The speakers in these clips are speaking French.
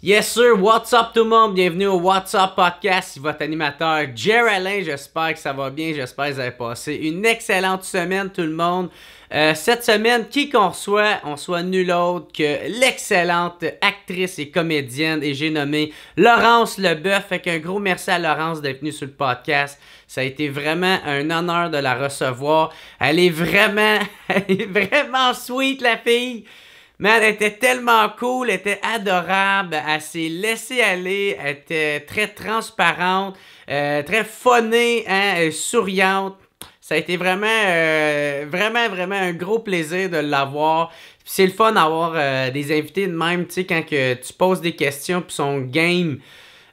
Yes sir, what's up tout le monde? Bienvenue au What's Up Podcast. votre animateur Jerry J'espère que ça va bien. J'espère que vous avez passé une excellente semaine tout le monde. Euh, cette semaine, qui qu'on soit, on soit nul autre que l'excellente actrice et comédienne et j'ai nommé Laurence Leboeuf. Fait qu'un gros merci à Laurence d'être venue sur le podcast. Ça a été vraiment un honneur de la recevoir. Elle est vraiment, elle est vraiment sweet la fille. Man, elle était tellement cool, elle était adorable, elle s'est laissée aller, elle était très transparente, euh, très phonée, hein, euh, souriante. Ça a été vraiment, euh, vraiment, vraiment un gros plaisir de l'avoir. C'est le fun d'avoir des invités de même, tu sais, quand que tu poses des questions, puis son game.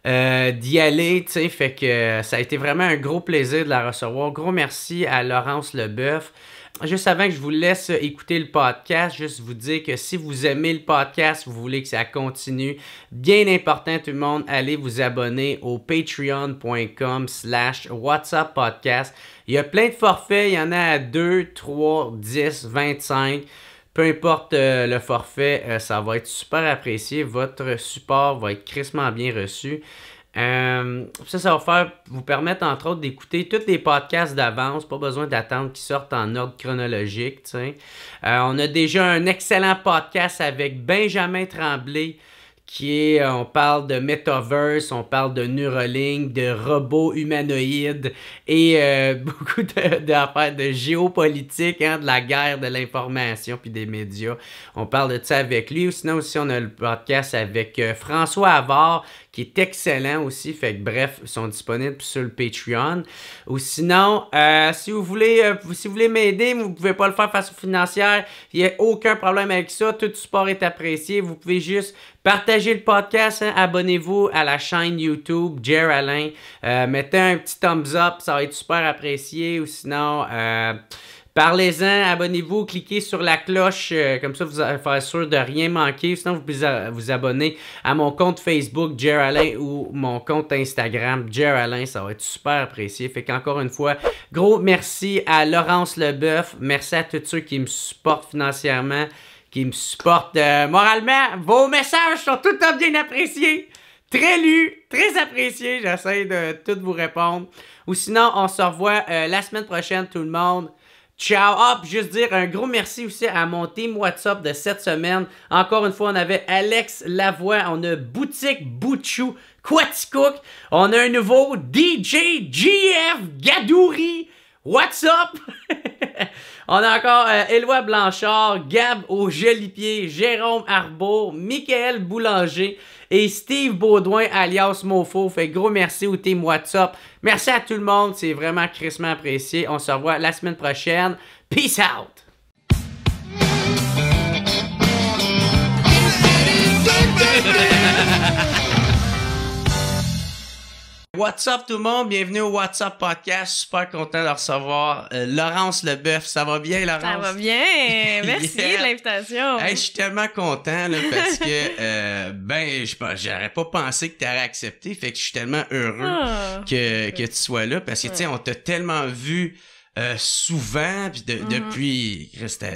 d'y aller, tu sais, fait que ça a été vraiment un gros plaisir de la recevoir. Gros merci à Laurence Leboeuf juste avant que je vous laisse écouter le podcast, juste vous dire que si vous aimez le podcast, vous voulez que ça continue, bien important tout le monde, allez vous abonner au patreon.com slash WhatsApp Podcast. Il y a plein de forfaits, il y en a à 2, 3, 10, 25. Peu importe euh, le forfait, euh, ça va être super apprécié. Votre support va être crissement bien reçu. Euh, ça, ça va vous permettre entre autres d'écouter tous les podcasts d'avance, pas besoin d'attendre qu'ils sortent en ordre chronologique. Euh, on a déjà un excellent podcast avec Benjamin Tremblay qui est, euh, on parle de metaverse, on parle de Neuralink, de robots humanoïdes et euh, beaucoup d'affaires de, géopolitique, hein, de la guerre de l'information puis des médias. On parle de ça avec lui. Ou sinon aussi, on a le podcast avec euh, François Avard qui est excellent aussi. Fait que bref, ils sont disponibles sur le Patreon. Ou sinon, si vous voulez, si vous voulez m'aider, vous pouvez pas le faire aux financières Il n'y a aucun problème avec ça. Tout support est apprécié. Vous pouvez juste Partagez le podcast, hein. abonnez-vous à la chaîne YouTube Jer Alain. Euh, mettez un petit thumbs up, ça va être super apprécié. Ou sinon, euh, parlez-en, abonnez-vous, cliquez sur la cloche, euh, comme ça vous allez faire sûr de rien manquer. Sinon, vous pouvez vous abonner à mon compte Facebook Jer Alain ou mon compte Instagram Jer Alain, ça va être super apprécié. Fait qu'encore une fois, gros merci à Laurence Leboeuf, merci à tous ceux qui me supportent financièrement qui me supportent euh, moralement. Vos messages sont tout à bien appréciés. Très lus, très appréciés. J'essaie de tout vous répondre. Ou sinon, on se revoit euh, la semaine prochaine, tout le monde. Ciao! Ah, juste dire un gros merci aussi à mon team WhatsApp de cette semaine. Encore une fois, on avait Alex Lavoie, on a Boutique Bouchou, Quaticook, on a un nouveau DJ GF Gadouri. WhatsApp. On a encore euh, Éloi Blanchard, Gab au pied, Jérôme Arbour, Michael Boulanger et Steve Baudouin alias Mofo. Fait gros merci au team WhatsApp. Merci à tout le monde, c'est vraiment crissement apprécié. On se revoit la semaine prochaine. Peace out! What's up tout le monde? Bienvenue au What's Up Podcast. Super content de recevoir euh, Laurence Leboeuf. Ça va bien, Laurence? Ça va bien. Merci de l'invitation. je suis tellement content parce que euh, ben j'aurais pas pensé que tu aurais accepté. Fait que je suis tellement heureux ah. que, tu sois là parce que tu on t'a tellement vu euh, souvent, puis de, mm-hmm. depuis,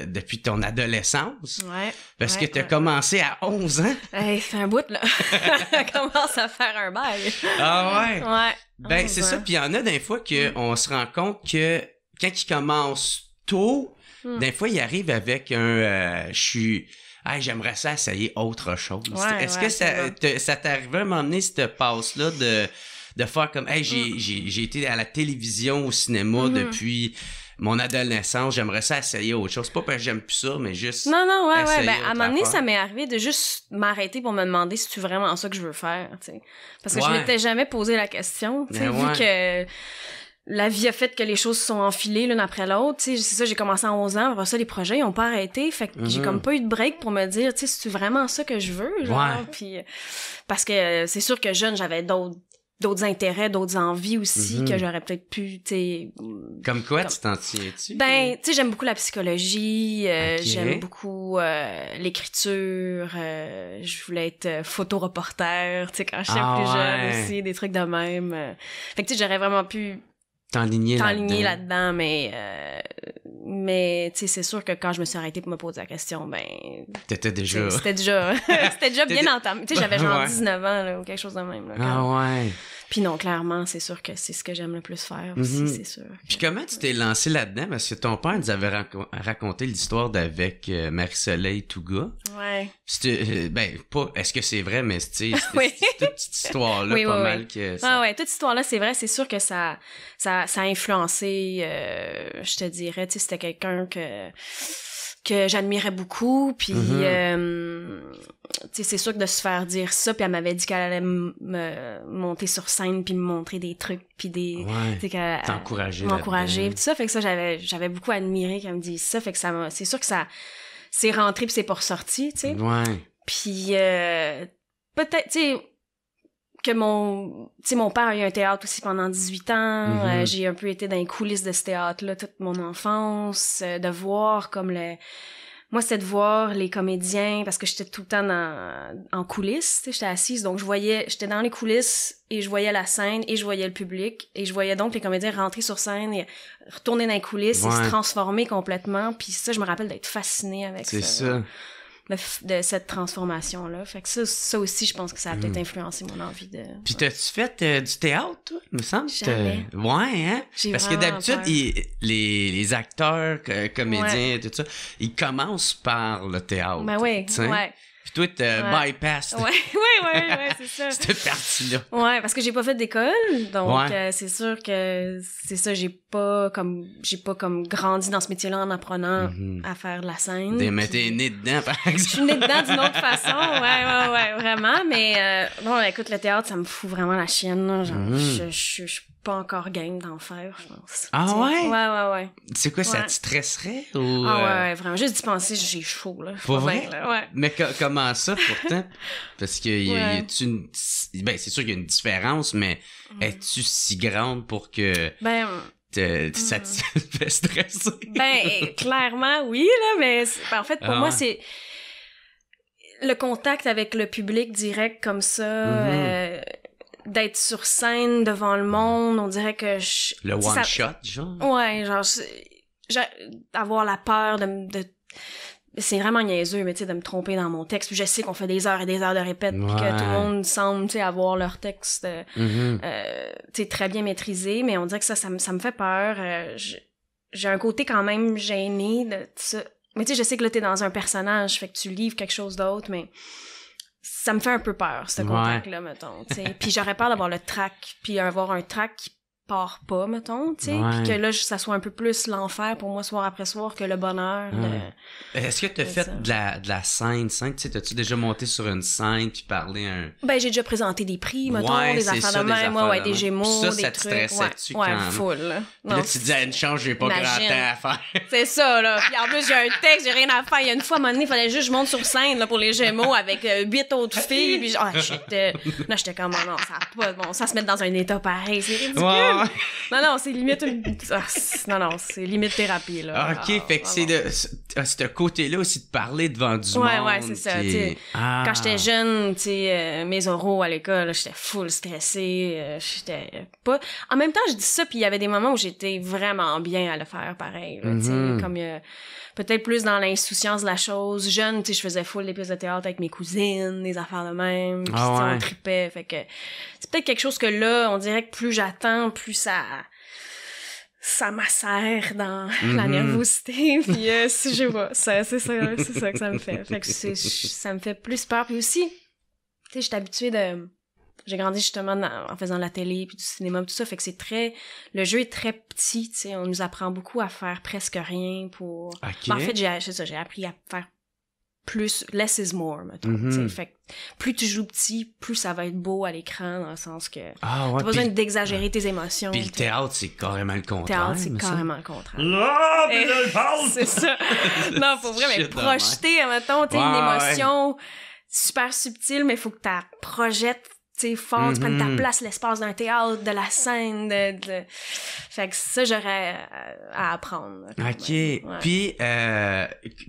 depuis ton adolescence. Ouais, parce que tu as commencé à 11 ans. Hey, c'est un bout, là. commence à faire un bail. Ah ouais? Ouais. Ben, c'est ça. Puis il y en a des fois qu'on mm. se rend compte que quand ils commencent tôt, mm. des fois, ils arrivent avec un... Euh, je suis... Hey, j'aimerais ça essayer autre chose. Est-ce que ça, ça t'arrivait à m'emmener cette passe-là de de faire comme, hey, mm. j'ai j'ai été à la télévision, au cinéma mm-hmm. depuis mon adolescence, j'aimerais ça essayer autre chose. Pas parce que j'aime plus ça, mais juste. Non, non, ouais, ouais. Ben, à un moment donné, ça m'est arrivé de juste m'arrêter pour me demander si c'est vraiment ça que je veux faire, tu sais. Parce que je je m'étais jamais posé la question, tu sais, ben vu que la vie a fait que les choses se sont enfilées l'une après l'autre. Tu sais, c'est ça, j'ai commencé à 11 ans, après ça, les projets, ils ont pas arrêté. Fait que j'ai mm-hmm. comme pas eu de break pour me dire, tu sais, c'est vraiment ça que je veux, Puis, parce que euh, c'est sûr que jeune, j'avais d'autres d'autres intérêts, d'autres envies aussi que mhm. j'aurais peut-être pu, tu Comme quoi, tu t'en tiens-tu? Ben, tu sais, j'aime beaucoup la psychologie, euh, j'aime beaucoup euh, l'écriture, euh, je voulais être photoreporter, tu sais, quand j'étais plus ah jeune aussi, des trucs de même. Fait que tu sais, j'aurais vraiment pu t'enligner là-dedans. là-dedans, mais, euh, mais tu sais, c'est sûr que quand je me suis arrêtée pour me poser la question, ben. T'étais déjà. C'était déjà, c'était déjà bien entamé. Tu sais, j'avais genre 19 ans, ou quelque chose de même. Là, Ah ouais. Puis non, clairement, c'est sûr que c'est ce que j'aime le plus faire aussi, mhm. c'est sûr. Puis comment tu t'es lancé là-dedans? Parce que ton père nous avait raconté l'histoire d'avec euh, Marie-Soleil Touga. Ouais. Euh, ben, pas, est-ce que c'est vrai, mais c'est toute cette histoire-là, pas mal que. Ah ouais, toute cette histoire-là, c'est vrai, c'est sûr que ça, ça, a influencé, euh, je te dirais, tu c'était quelqu'un que, que j'admirais beaucoup, puis. Mhm c'est sûr que de se faire dire ça, puis elle m'avait dit qu'elle allait me monter sur scène, puis me montrer des trucs, puis des... Ouais, t'encourager. M'encourager, tout ça. Fait que ça, j'avais, j'avais beaucoup admiré qu'elle me dise ça. Fait que ça m'a... C'est sûr que ça... C'est rentré, puis c'est pas ressorti, tu sais. Ouais. Puis euh, peut-être, tu sais que mon tu sais mon père a eu un théâtre aussi pendant 18 ans euh, mm-hmm. j'ai un peu été dans les coulisses de ce théâtre là toute mon enfance euh, de voir comme le moi, c'était de voir les comédiens, parce que j'étais tout le temps en coulisses, j'étais assise, donc je voyais, j'étais dans les coulisses et je voyais la scène et je voyais le public et je voyais donc les comédiens rentrer sur scène et retourner dans les coulisses et se transformer complètement. Puis ça, je me rappelle d'être fascinée avec ça. C'est ça de cette transformation-là. Fait ça, ça aussi, je pense que ça a peut-être hmm. influencé mon envie de. Puis t'as-tu fait euh, du théâtre, toi? me semble. Jamais. Ouais, hein? Parce que d'habitude, les, les, acteurs, comédiens, tout ça, ils commencent par le théâtre. Ben oui, puis toi, tu ouais. bypass. Ouais, ouais, ouais, ouais c'est ça. Cette partie-là. Ouais, parce que j'ai pas fait d'école, donc euh, c'est sûr que c'est ça, j'ai pas comme j'ai pas comme grandi dans ce métier-là en apprenant mm-hmm. à faire de la scène. mais t'es né dedans, par exemple. Je suis née dedans d'une autre façon, ouais, ouais, ouais, vraiment. Mais euh, bon, écoute, le théâtre, ça me fout vraiment la chienne. Là, genre, mm-hmm. je, je, pas encore game d'en faire, je pense. Ah ouais? Ouais, ouais, ouais. C'est quoi, ça te stresserait ou. Ah euh? ouais, vraiment. Juste d'y penser, j'ai chaud, là. Pour vrai? Ouais. Mais comment ça, pourtant? Parce que y, a-tu une. Ben, c'est sûr qu'il y a une différence, mais mm. es-tu si grande pour que. Ben. Te, mm. te, fait stresser? ben, clairement, oui, là, mais ben, en fait, pour moi, ah. c'est le contact avec le public direct comme ça, mm-hmm. euh, d'être sur scène devant le monde, on dirait que je... Le one shot, genre? Ouais, genre, avoir la peur de... de... C'est vraiment niaiseux, mais tu sais, de me tromper dans mon texte. Puis je sais qu'on fait des heures et des heures de répète, que tout le monde semble, tu sais, avoir leur texte, euh, mm-hmm. euh, tu sais, très bien maîtrisé, mais on dirait que ça, ça, me, ça me fait peur. Euh, j'ai un côté quand même gêné de ça. Mais tu sais, je sais que là, t'es dans un personnage, fait que tu livres quelque chose d'autre, mais ça me fait un peu peur, ce contact-là, mettons. Puis j'aurais peur d'avoir le track, puis avoir un track part pas, mettons, tu sais, puis que là, ça soit un peu plus l'enfer pour moi soir après soir que le bonheur. Est-ce que tu as fait de la, de la scène, tu sais, t'as-tu déjà monté sur une scène puis parlé un... Ben, j'ai déjà présenté des prix, mettons, des affaires de même, moi, ouais, des gémeaux, ça, des ça trucs. Te stressait-tu ouais, quand... ouais, full. Là, non, là tu dis à une chance, j'ai pas grand temps à faire. C'est ça, là. Puis en plus, j'ai un texte, j'ai rien à faire. Il y a une fois, à un il fallait juste que je monte sur scène, là, pour les gémeaux avec euh, huit autres filles, puis ah, oh, j'étais... Euh, là, j'étais comme, oh non, ça pas bon, ça se met dans un état pareil, c'est ridicule non. non, c'est limite une. Ah, non, non, c'est limite thérapie, là. Ah, OK, ah, fait que c'est de. C'est ce côté-là aussi de parler devant du monde. Ouais, ouais, c'est ça. Quand j'étais jeune, tu sais euh, mes oraux à l'école, j'étais full stressée. Euh, j'étais pas. En même temps, je dis ça, puis il y avait des moments où j'étais vraiment bien à le faire pareil. Mhm. Comme. Euh, peut-être plus dans l'insouciance de la chose. Jeune, tu sais, je faisais full des pièces de théâtre avec mes cousines, des affaires de même, pis ah ouais. on tripait. Fait que c'est peut-être quelque chose que là, on dirait que plus j'attends, plus ça ça dans la mhm. nervosité puis euh, si je vois ça c'est ça c'est ça que ça me fait fait que ça me fait plus peur puis aussi tu sais j'étais habituée de j'ai grandi justement en faisant de la télé puis du cinéma tout ça, fait que c'est très le jeu est très petit, tu sais, on nous apprend beaucoup à faire presque rien pour ben, en fait, j'ai ça, j'ai appris à faire plus less is more mettons, tu sais, mm-hmm. fait que plus tu joues petit, plus ça va être beau à l'écran dans le sens que ah, t'as besoin d'exagérer tes émotions. Puis le théâtre c'est carrément le contraire. Le théâtre c'est carrément le contraire. Eh, c'est ça. non, faut vraiment mais projeter mettons, tu ouais, une émotion super subtile mais faut que tu projettes tu fort, tu prennes ta mhm. place, l'espace d'un théâtre, de la scène, de, Fait que ça, j'aurais euh, à, apprendre. OK. Puis, euh,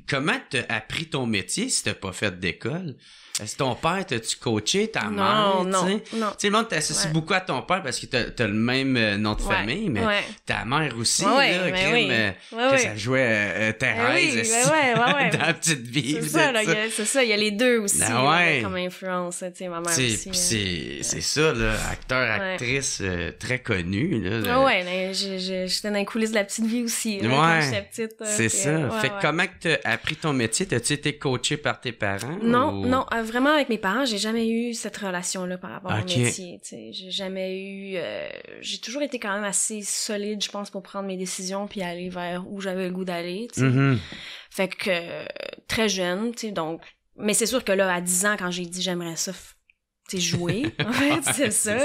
comment t'as appris ton métier si t'as pas fait d'école? Est-ce ton père, t'as-tu coaché ta mère? Non, non. Tu sais, le monde t'associe beaucoup à ton père parce que t'as as le même euh, nom de famille, mais ta mère aussi, là, euh, que ça jouait euh, euh ben Thérèse oui, ben dans la petite vie. C'est ça, c'est ça, il y a les deux aussi ben comme influence, tu sais, ma mère aussi. Hein. C'est ça, là, acteur, actrice très connu. Là, mais je j'étais dans les coulisses de la petite vie aussi, Oui, c'est ça. fait comment que t'as appris ton métier? T'as-tu été coaché par tes parents? Non, non, vraiment, avec mes parents, j'ai jamais eu cette relation-là par rapport au métier. J'ai jamais eu. Euh, j'ai toujours été quand même assez solide, je pense, pour prendre mes décisions puis aller vers où j'avais le goût d'aller. Mm-hmm. Fait que euh, très jeune, tu sais, donc. Mais c'est sûr que là, à 10 ans, quand j'ai dit j'aimerais ça tu joué, en fait, c'est ça.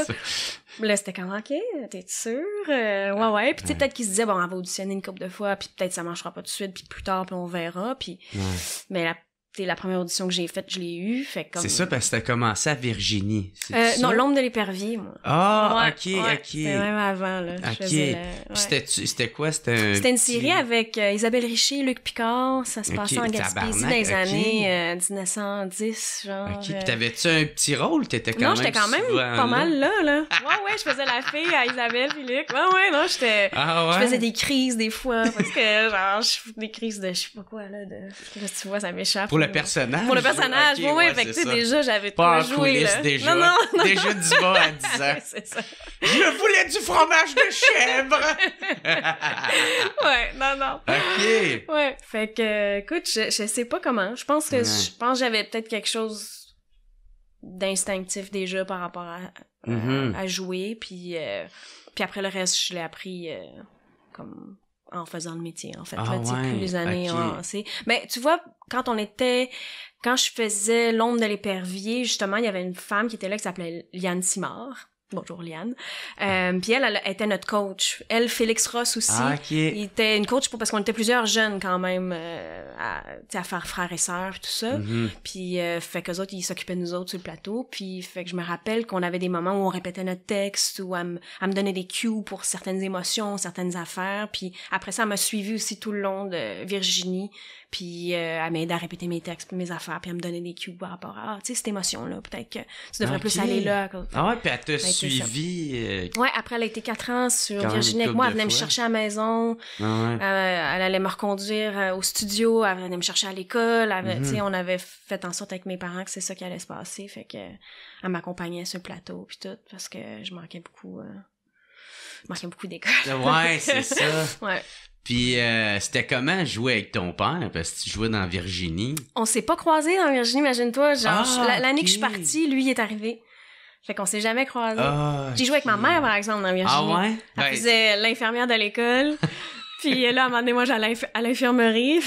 Là, c'était même... OK, t'es sûr? Euh, ouais, ouais. Puis, peut-être qu'ils se disaient, bon, on va auditionner une couple de fois, puis peut-être ça marchera pas tout de suite, puis plus tard, puis on verra. Puis, mais la c'était la première audition que j'ai faite, je l'ai eue. C'est ça parce que t'as commencé à Virginie. Euh, non, l'ombre de l'épervier, moi. Ah, ok, ok. C'était même avant, là. Ok. C'était quoi? C'était C'était une série avec euh, Isabelle Richer, Luc Picard. Ça se passait en Gaspésie dans les années 1910, euh, genre. Ok, puis t'avais-tu un petit rôle? T'étais quand non, j'étais quand même pas mal là, là. ouais, ouais, je faisais la fille à Isabelle et Luc. Ouais, ouais, non, j'étais. Ah, je faisais des crises des fois parce que, genre, je des crises de je sais pas quoi, là. De... Tu vois, ça m'échappe le personnage. Pour le personnage, oui, ouais, fait que déjà, j'avais pas joué. Déjà, non, non, non. déjà du bas à 10 ans. c'est ça. Je voulais du fromage de chèvre! ouais, non, non. OK. Ouais, fait que, écoute, je, sais pas comment. Je pense que, je pense j'avais peut-être quelque chose d'instinctif déjà par rapport à, mm-hmm. jouer, puis, euh, puis après le reste, je l'ai appris euh, comme en faisant le métier, en fait. Ah, là, plus les années. c'est... Mais ben, tu vois, quand on était, quand je faisais l'ombre de l'épervier, justement, il y avait une femme qui était là qui s'appelait Liane Simard. Bonjour Liane. Euh, puis elle, elle était notre coach. Elle, Félix Ross aussi. Ah, il était une coach pour, parce qu'on était plusieurs jeunes quand même euh, à, à, faire frères et sœurs tout ça. Mm-hmm. Puis euh, fait que autres, ils s'occupaient de nous autres sur le plateau. Puis fait que je me rappelle qu'on avait des moments où on répétait notre texte ou à me donnait des cues pour certaines émotions, certaines affaires. Puis après ça, elle m'a suivi aussi tout le long de Virginie puis à euh, elle m'aide à répéter mes textes, mes affaires, puis elle me donner des cues par rapport à, cette émotion-là, peut-être que tu devrais plus aller là. Ah ouais, puis elle t'a suivi. Euh, ouais, après, elle a été quatre ans sur Virginie avec moi, elle venait me chercher à la maison, ah euh, elle allait me reconduire au studio, elle venait me chercher à l'école, mhm. on avait fait en sorte avec mes parents que c'est ça qui allait se passer, fait que elle m'accompagnait sur le plateau, puis tout, parce que je manquais beaucoup... manquais beaucoup d'école. Ouais, c'est ça. ouais. Puis euh, c'était comment jouer avec ton père parce que tu jouais dans Virginie. On s'est pas croisés dans Virginie, imagine-toi. Genre ah, l'année que je suis partie, lui il est arrivé. Fait qu'on s'est jamais croisés. J'ai ah, joué avec ma mère par exemple dans Virginie. Ah ouais. Elle ben, faisait l'infirmière de l'école. puis là, à un moment donné, moi, j'allais à l'infirmerie.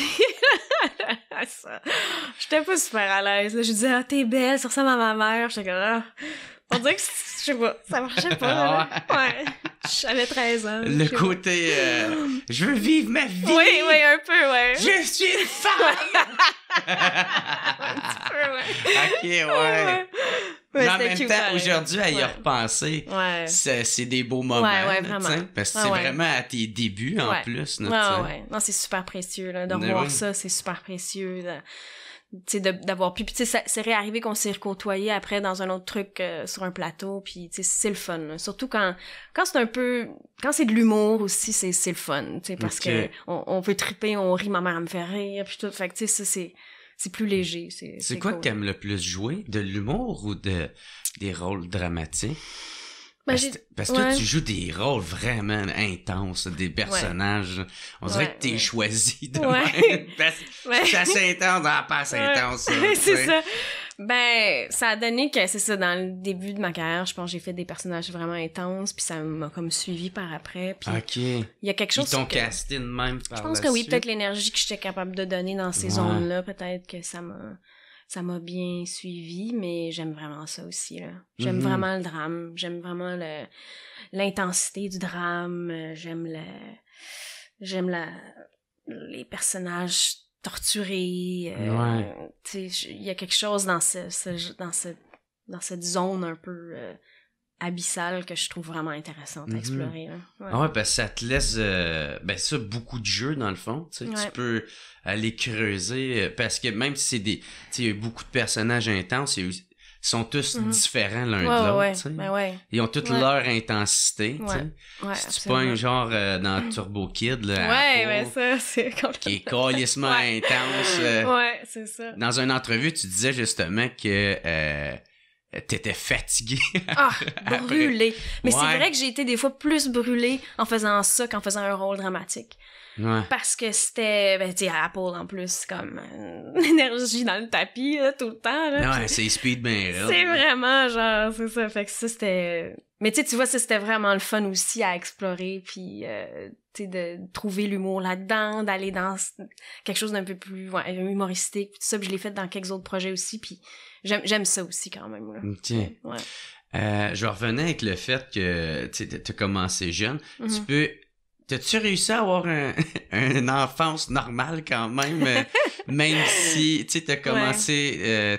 J'étais pas super à l'aise. Je disais, ah, t'es belle, sur ça ma mère. J'étais comme, ah. On dirait que, je sais ça marchait pas. Ah ouais. J'avais 13 ans. Le côté, euh, je veux vivre ma vie. Oui, oui, un peu, ouais. Je suis une femme! un peu, ouais. Ok, ouais. mais en même temps, aujourd'hui, à y repenser, c'est des beaux moments. Vraiment. parce que c'est vraiment à tes débuts en plus. ouais. non, c'est super précieux. Là, de revoir ça, c'est super précieux. Là d'avoir pu, tu c'est réarrivé qu'on s'est recôtoyé après dans un autre truc euh, sur un plateau puis c'est le fun surtout quand quand c'est un peu quand c'est de l'humour aussi c'est c'est le fun parce que on, peut triper on rit ma mère me fait rire puis tout fait que c'est c'est plus léger c'est c'est quoi que t'aimes le plus jouer de l'humour ou de des rôles dramatiques ben, parce, que tu joues des rôles vraiment intenses, des personnages. On dirait que t'es choisi de même. Parce, Ça ah, pas intense. c'est ça. Ben, ça a donné que, c'est ça, dans le début de ma carrière, je pense j'ai fait des personnages vraiment intenses, puis ça m'a comme suivi par après. Puis Il y a quelque chose. Ils t'ont casté de même Je pense que oui, peut-être l'énergie que j'étais capable de donner dans ces zones-là, peut-être que ça m'a ça m'a bien suivi, mais j'aime vraiment ça aussi. Là. J'aime mm-hmm. vraiment le drame, j'aime vraiment le, l'intensité du drame, j'aime le, j'aime la, les personnages torturés. Euh, il y a quelque chose dans, ce, dans, cette, dans cette zone un peu euh, Abyssal que je trouve vraiment intéressante à mhm. explorer. Mm ouais. parce que ça te laisse euh, ben ça beaucoup de jeux dans le fond, tu, sais, tu peux aller creuser euh, parce que même si c'est des tu sais, il y a beaucoup de personnages intenses, ils sont tous mhm. différents l'un de l'autre, tu sais. Ben ils ont toute leur intensité, tu sais. si pas un genre euh, dans Turbo Kid là, Ouais, ouais, ben ça c'est qui est calissement intense. ouais, c'est ça. Dans une entrevue, tu disais justement que t'étais fatigué. ah, brûlé. Mais c'est vrai que j'ai été des fois plus brûlé en faisant ça qu'en faisant un rôle dramatique. Parce que c'était, ben, tu Apple en plus, comme euh, L'énergie dans le tapis, tout le temps. Là, ouais, c'est speed ben C'est vraiment genre, c'est ça. Fait que ça, c'était. Mais tu vois, ça, c'était vraiment le fun aussi à explorer, puis euh, tu sais, de trouver l'humour là-dedans, d'aller dans quelque chose d'un peu plus humoristique, ça. je l'ai fait dans quelques autres projets aussi, puis j'aime ça aussi quand même. Là. Ouais. Euh, je revenais avec le fait que tu as commencé jeune. Mm-hmm. Tu peux T'as-tu réussi à avoir un, une enfance normale quand même, euh, même si tu as commencé euh,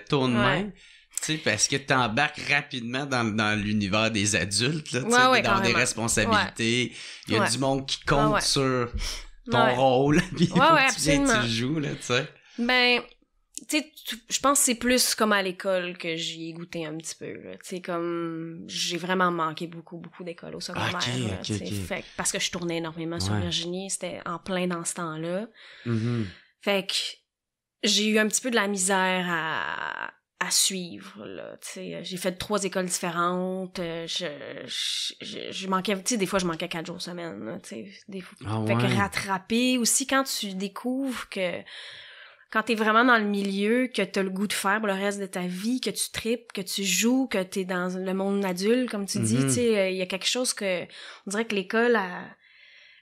parce que tu embarques rapidement dans, l'univers des adultes, là, dans des responsabilités. Il y a du monde qui compte sur ton rôle, puis tu, viens, tu joues, là, tu sais. Ben, tu je pense que c'est plus comme à l'école que j'y ai goûté un petit peu. Tu sais, comme j'ai vraiment manqué beaucoup, beaucoup d'écoles au secondaire. parce que je tournais énormément sur Virginie, c'était en plein dans ce temps-là. Mm-hmm. Fait que j'ai eu un petit peu de la misère à, suivre. J'ai fait trois écoles différentes. Euh, je, manquais, tu sais, des fois, je manquais quatre jours semaine. Ah fait que rattraper aussi quand tu découvres que quand t'es vraiment dans le milieu, que t'as le goût de faire pour le reste de ta vie, que tu tripes, que tu joues, que t'es dans le monde adulte, comme tu dis, mhm. tu sais, euh, il y a quelque chose que, on dirait que l'école, a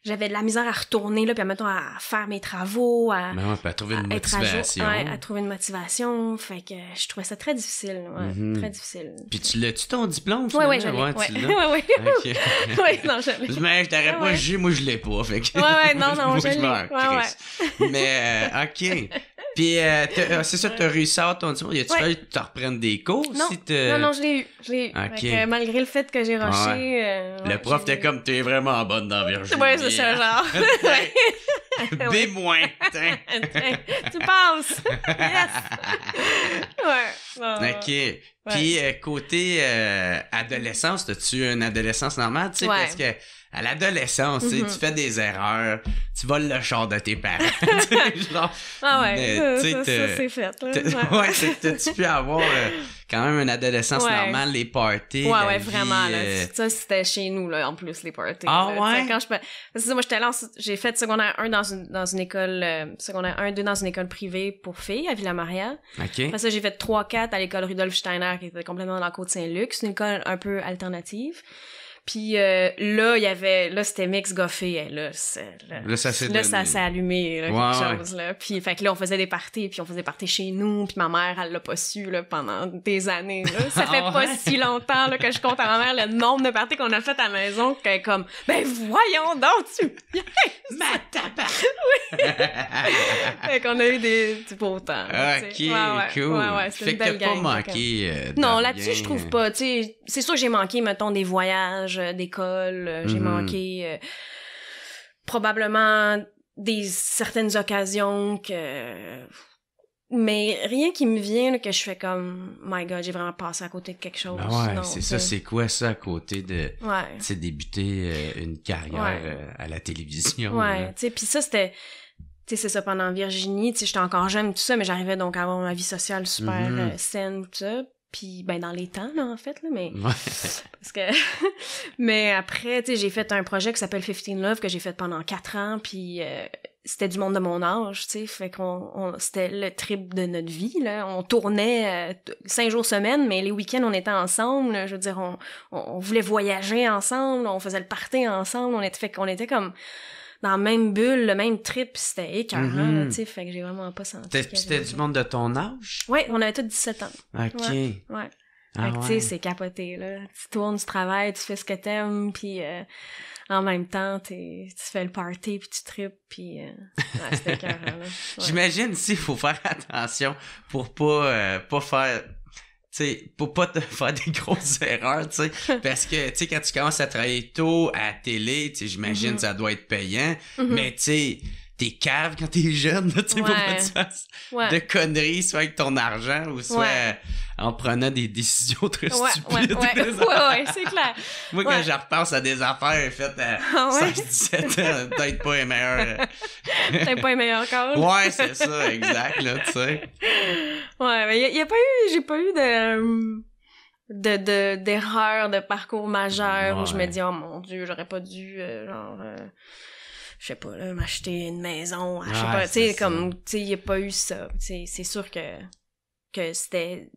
j'avais de la misère à retourner, là, puis mettons, à faire mes travaux, à, ben ouais, à trouver une motivation. À, jour, ouais, à, trouver une motivation. Fait que je trouvais ça très difficile, ouais, mhm. très difficile. Puis tu l'as-tu ton diplôme? ouais ouais j'avais. ouais ouais ouais ouais non, j'avais. Mais je t'aurais pas jugé, moi je l'ai pas. Fait que... Ouais, ouais, non, non, je l'ai. Mais, euh, ok. Puis, euh, euh, c'est ça, t'as réussi à ton diplôme. Y a-tu fallu que tu reprennes des cours? Non, si non, non, je l'ai eu. Je l'ai eu. Fait que, malgré le fait que j'ai rushé... le prof t'es comme, t'es vraiment bonne dans Virginie. Ouais, c'est Hein? genre. B moins. tu penses yes. OK. Puis, euh, côté euh, adolescence, as-tu une adolescence normale? Tu sais, parce que à l'adolescence, mm-hmm. tu fais des erreurs, tu voles le char de tes parents. ah ouais, ça, c'est fait. Ouais, tu peux avoir euh, quand même une adolescence normale, les parties. Ouais, ouais, vraiment. Euh, ça, c'était chez nous, là, en plus, les parties. Ah ouais? Quand je... moi, j'étais j'ai fait secondaire 1 dans une, dans une école, euh, secondaire 1, 2 dans une école privée pour filles à Villa-Maria. OK. Après ça, j'ai fait 3-4 à l'école Rudolf Steiner, qui était complètement dans la Côte-Saint-Luc. C'est une école un peu alternative. Puis euh, là, il y avait là c'était mix goffé là, là, ça s'est là ça s'est allumé quelque chose là. Puis fait que là on faisait des parties, puis on faisait des parties chez nous, puis ma mère elle l'a pas su là pendant des années. Là. Ça fait ah pas si longtemps là, que je compte à ma mère le nombre de parties qu'on a faites à la maison qu'elle est comme ben voyons donc tu ma ta. oui. fait qu'on a eu des du beau temps. OK, fait que t'as pas manqué. Euh, non, là-dessus je trouve euh, pas, tu sais, c'est sûr que j'ai manqué mettons des voyages euh, d'école, euh, j'ai mm-hmm. manqué euh, probablement des certaines occasions que mais rien qui me vient que je fais comme my god j'ai vraiment passé à côté de quelque ben chose ouais c'est ça c'est quoi ça à côté de c'est débuter une carrière à la télévision ouais tu sais puis ça c'était tu sais c'est ça pendant Virginie tu sais j'étais encore jeune tout ça mais j'arrivais donc à avoir ma vie sociale super mm-hmm. saine tout ça puis, ben, dans les temps, là, en fait, là, mais. Parce que. mais après, tu sais, j'ai fait un projet qui s'appelle 15 Love que j'ai fait pendant quatre ans, puis euh, c'était du monde de mon âge, tu sais. Fait qu'on. c'était le trip de notre vie, là. On tournait euh, cinq jours semaine, mais les week-ends, on était ensemble. je veux dire, on, on, on, voulait voyager ensemble, on faisait le party ensemble, on était, fait qu'on était comme dans la même bulle, le même trip, c'était écœurant, mm fait que j'ai vraiment pas senti. C'était du monde de ton âge? Oui, on avait tous 17 ans. OK. Ouais. Ah fait que, tu sais, c'est capoté, là. Tu tournes, tu travailles, tu fais ce que t'aimes, puis euh, en même temps, tu fais le party, puis tu tripes, puis... Euh, ouais, c'était là. J'imagine, s'il faut faire attention pour pas, euh, pas faire sais, pour pas te faire des grosses erreurs, tu sais, parce que, tu sais, quand tu commences à travailler tôt à télé, tu sais, j'imagine que mm-hmm. ça doit être payant, mm-hmm. mais tu sais, t'es cave quand t'es jeune, tu sais, pour pas de conneries, soit avec ton argent ou soit euh, en prenant des décisions très stupides. Ouais, ouais, c'est clair. Moi, quand je repense à des affaires faites à ah, 17 ans, peut-être pas les meilleurs. Euh. peut-être pas les meilleurs causes. ouais, c'est ça, exact, là, tu sais. Ouais, mais il y, a pas eu, j'ai pas eu de hum, de d'erreurs de parcours majeur où je me dis oh mon dieu j'aurais pas dû euh, genre je sais pas, là, m'acheter une maison, je sais pas, tu sais, comme, tu sais, il n'y a pas eu ça. Tu sais, c'est sûr que, que c'était,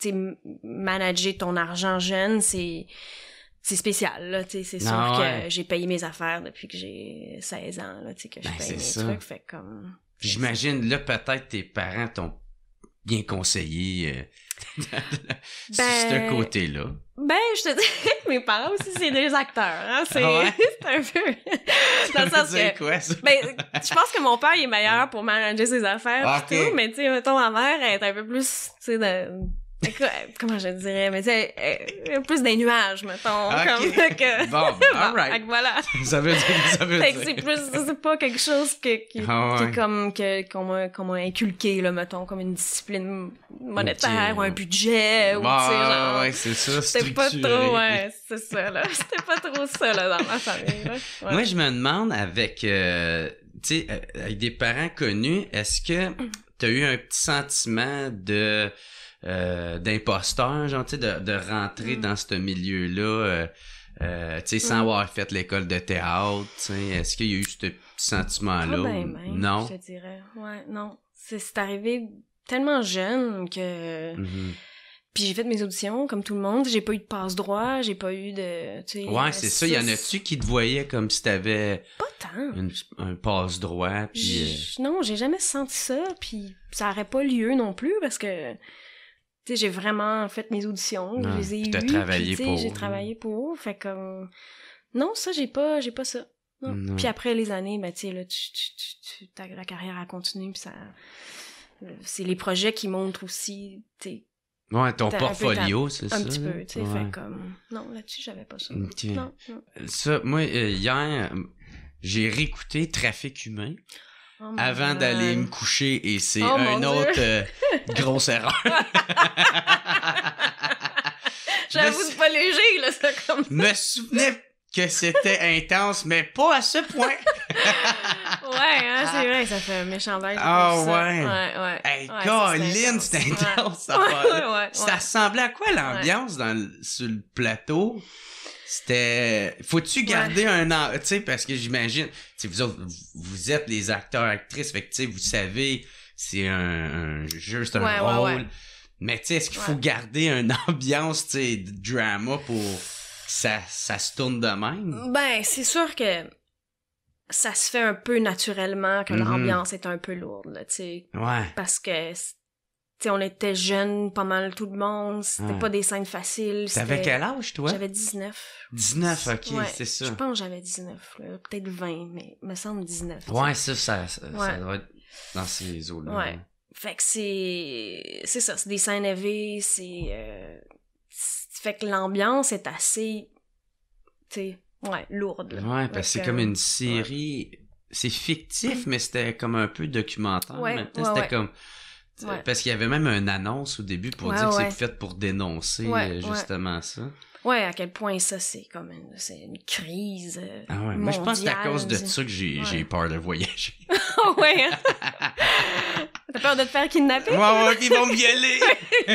tu sais, manager ton argent jeune, c'est, c'est spécial, là, tu sais, c'est sûr ah, que j'ai payé mes affaires depuis que j'ai 16 ans, là, tu sais, que je ben, mes trucs, fait comme... J'imagine, là, peut-être tes parents t'ont bien conseillé, euh, ben, ce côté-là. Ben, je te dis, mes parents aussi, c'est des acteurs. Hein? C'est ah un peu. Dans ben, je pense que mon père, il est meilleur pour m'arranger ses affaires. Ah, okay. mais tu sais, mettons, ma mère, elle est un peu plus, tu sais, de euh, comment je dirais, mais tu euh, euh, plus des nuages, mettons. Comme, que... Bon, all right. voilà. ça veut dire, c'est plus, c'est pas quelque chose qui, ah qui est comme, que, qu'on m'a, inculqué, là, mettons, comme une discipline monétaire ou un budget, ou tu sais, genre. ouais, c'est ça, C'était pas trop, ouais, c'est ça, là. C'était pas trop ça, là, dans ma famille, Moi, je me demande avec, tu sais, avec des parents connus, est-ce que t'as eu un petit sentiment de, euh, d'imposteur genre, tu sais, de, rentrer mm. dans ce milieu-là, euh, euh, tu sais, sans mm. avoir fait l'école de théâtre, tu sais. Est-ce qu'il y a eu ce sentiment-là? non. Je dirais. Ouais, non. C'est arrivé tellement jeune que. Mm-hmm. Puis j'ai fait mes auditions, comme tout le monde. J'ai pas eu de passe-droit, j'ai pas eu de. ouais, c'est ça. Y en a-tu qui te voyait comme si t'avais. Pas tant. un passe-droit, puis. Non, j'ai jamais senti ça, puis ça aurait pas lieu non plus parce que sais, j'ai vraiment fait mes auditions, je les ai eues, travaillé puis, pour... j'ai travaillé pour, fait comme... Non, ça, j'ai pas, j'ai pas ça. Puis après les années, ben, tu sais, là, ta, la carrière a continué, puis ça... Euh, c'est les projets qui montrent aussi, tu Ouais, ton portfolio, c'est ça. Un petit peu, tu sais, fait comme... Non, là-dessus, j'avais pas ça. Ça, moi, euh, hier, j'ai réécouté Trafic humain. Oh avant d'aller me coucher et c'est oh une autre euh, grosse erreur. J'avoue, c'est pas léger, là, ça, comme ça. Me souvenais que c'était intense, mais pas à ce point. ouais, hein, c'est vrai, ça fait un méchant bail. Ah ouais. ouais. ouais. Hey, Colin, c'était intense. Ça, ouais, ça ressemblait à quoi l'ambiance dans sur le plateau? C'était. Faut-tu garder un Tu sais, parce que j'imagine. Vous, vous êtes les acteurs, actrices, fait que vous savez, c'est un, un, un rôle. Mais tu est-ce qu'il faut garder une ambiance, tu sais, de drama pour que ça, ça se tourne de même? Ben, c'est sûr que ça se fait un peu naturellement que mm-hmm. l'ambiance est un peu lourde, tu sais. Ouais. Parce que T'sais, on était jeunes, pas mal tout le monde. C'était pas des scènes faciles. T'avais quel âge, toi? J'avais 19. 19, ok, c'est ça. Je pense que j'avais 19, peut-être 20, mais me semble 19. Ouais, ça, ça, ça, doit être dans ces eaux-là. Ouais. Fait que c'est. C'est ça, c'est des scènes élevées, c'est. Euh, fait que l'ambiance est assez. T'sais, ouais, lourde. Ouais, parce que c'est comme une série. C'est fictif, mais c'était comme un peu documentaire. Ouais, c'était comme euh, parce qu'il y avait même une annonce au début pour dire que c'est fait pour dénoncer euh, justement ça. Ouais, à quel point ça, c'est comme une, une crise. Euh, ah mondiale. Moi, je pense que c'est à cause de ça que j'ai, peur de voyager. ouais. T'as peur de te faire kidnapper? Ouais, ouais, ils vont violer!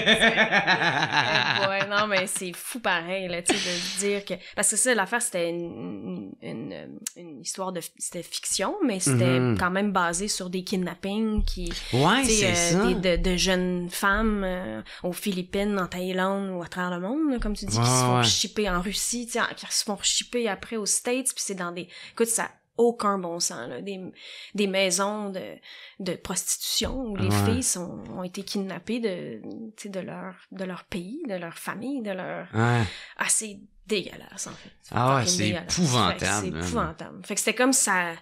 ouais, non, mais c'est fou pareil, là, tu sais, de dire que. Parce que ça, l'affaire, c'était une, une, une, histoire de. C'était fiction, mais c'était mm-hmm. quand même basé sur des kidnappings qui. Ouais, c'est euh, ça. Des, de, de, jeunes femmes euh, aux Philippines, en Thaïlande ou à travers le monde, comme tu dis, qui se font en Russie, tu sais, qui se font chipper après aux States, puis c'est dans des. Écoute, ça aucun bon sens. Là. Des, des maisons de, de prostitution où les filles sont, ont été kidnappées de, de, leur, de leur pays, de leur famille, de leur... Ah, c'est dégueulasse, en fait. Ah ouais, c'est épouvantable. C'est épouvantable. Fait que c'était comme ça...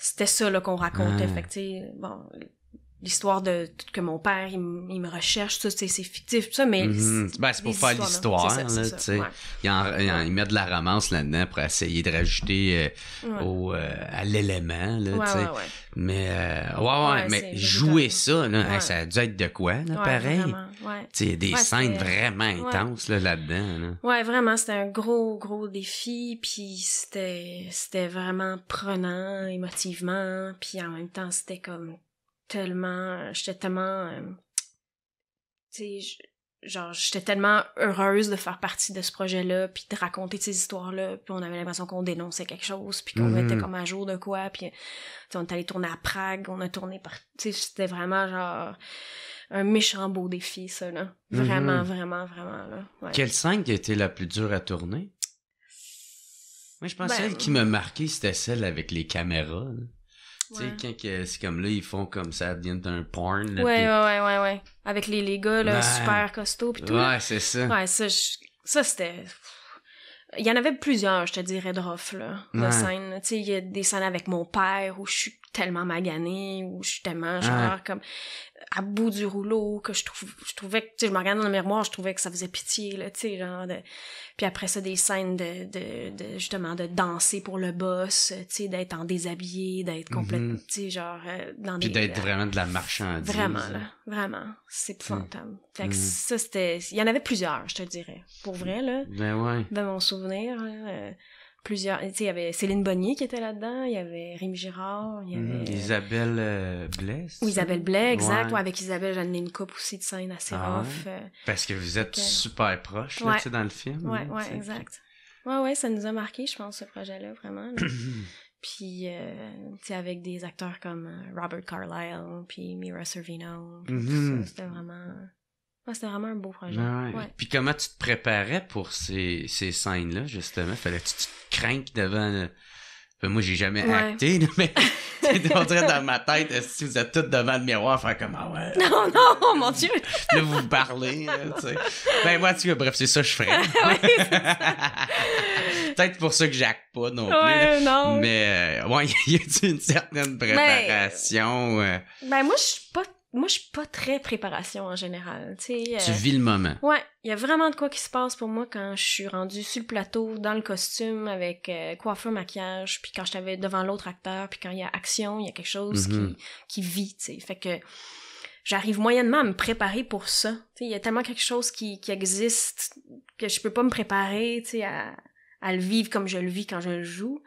C'était ça là, qu'on racontait. Fait que, bon, l'histoire de que mon père il, me recherche c'est fictif tout ça mais mhm. ben, c'est pour faire l'histoire tu il, il met de la romance là-dedans pour essayer de rajouter euh, au, euh, à l'élément mais ouais ouais, mais euh, jouer ça là, hein, ça a dû être de quoi là, pareil tu des scènes vraiment intenses là, dedans ouais vraiment c'était un gros gros défi puis c'était c'était vraiment prenant émotivement puis en même temps c'était comme tellement, euh, j'étais tellement, euh, tu sais, genre j'étais tellement heureuse de faire partie de ce projet-là puis de raconter ces histoires-là puis on avait l'impression qu'on dénonçait quelque chose puis qu'on était mhm. comme à jour de quoi puis euh, on est allé tourner à Prague on a tourné par tu c'était vraiment genre un méchant beau défi ça là vraiment mhm. vraiment vraiment là quelle scène qui a été la plus dure à tourner je pense ben, celle qui m'a marqué c'était celle avec les caméras tu sais, quand c'est comme là, ils font comme ça, devient un porn. Là, ouais, oui, ouais, ouais, ouais, Avec les, les gars, là, super costauds pis tout. Ouais, c'est ça. Ouais, ça, ça c'était... Il y en avait plusieurs, je te dirais, de rough, là, de scènes. Tu sais, il y a des scènes avec mon père où je suis tellement maganée, où je suis tellement genre comme à bout du rouleau, que je, trouve, je trouvais que, tu sais, je me regardais dans le miroir, je trouvais que ça faisait pitié, là, tu sais, genre Puis après ça, des scènes de, de, de, justement, de danser pour le boss, tu sais, d'être en déshabillé, d'être mhm. complètement, tu sais, genre, euh, Puis d'être vraiment de la marchandise. Vraiment, là, vraiment. C'est fantôme. Mm. Fait que mm. ça, c'était... Il y en avait plusieurs, je te dirais. Pour vrai, là. Ben ouais. De mon souvenir, là, euh, tu il y avait Céline Bonnier qui était là-dedans, il y avait Rémi Girard, il y mhm. avait. Isabelle euh, Blais. Ou Isabelle Blais, exact. ou avec Isabelle, j'en ai une coupe aussi de scène assez ah off. Euh, Parce que vous êtes super proches, tu sais, dans le film. Ouais, oui, ouais, exact. Ouais, ouais, ça nous a marqué, je pense, ce projet-là, vraiment. puis euh, tu sais, avec des acteurs comme Robert Carlyle puis Mira Servino mhm. c'était vraiment ah, c'était vraiment un beau projet. Ah ouais. Puis comment tu te préparais pour ces, ces scènes-là, justement? Fallait-tu te craindre devant... moi, j'ai jamais acté, mais on dirait dans ma tête, si vous êtes toutes devant le miroir, faire comme ah ouais. Non, non, oh mon Dieu. là, vous parlez, tu sais. Ben, moi, tu bref, c'est ça que je ferais. Peut-être pour ça que j'acte pas non plus. Non. Mais, euh, ouais, il y a une certaine ben, préparation. Mais euh. ben moi, je suis pas moi, je suis pas très préparation en général. Euh, tu vis le moment. Ouais, il y a vraiment de quoi qui se passe pour moi quand je suis rendue sur le plateau, dans le costume, avec euh, coiffeur, maquillage, puis quand je t'avais devant l'autre acteur, puis quand il y a action, il y a quelque chose qui, mhm. qui vit, tu Fait que j'arrive moyennement à me préparer pour ça. Il y a tellement quelque chose qui, qui existe que je peux pas me préparer, tu à, à le vivre comme je le vis quand je le joue.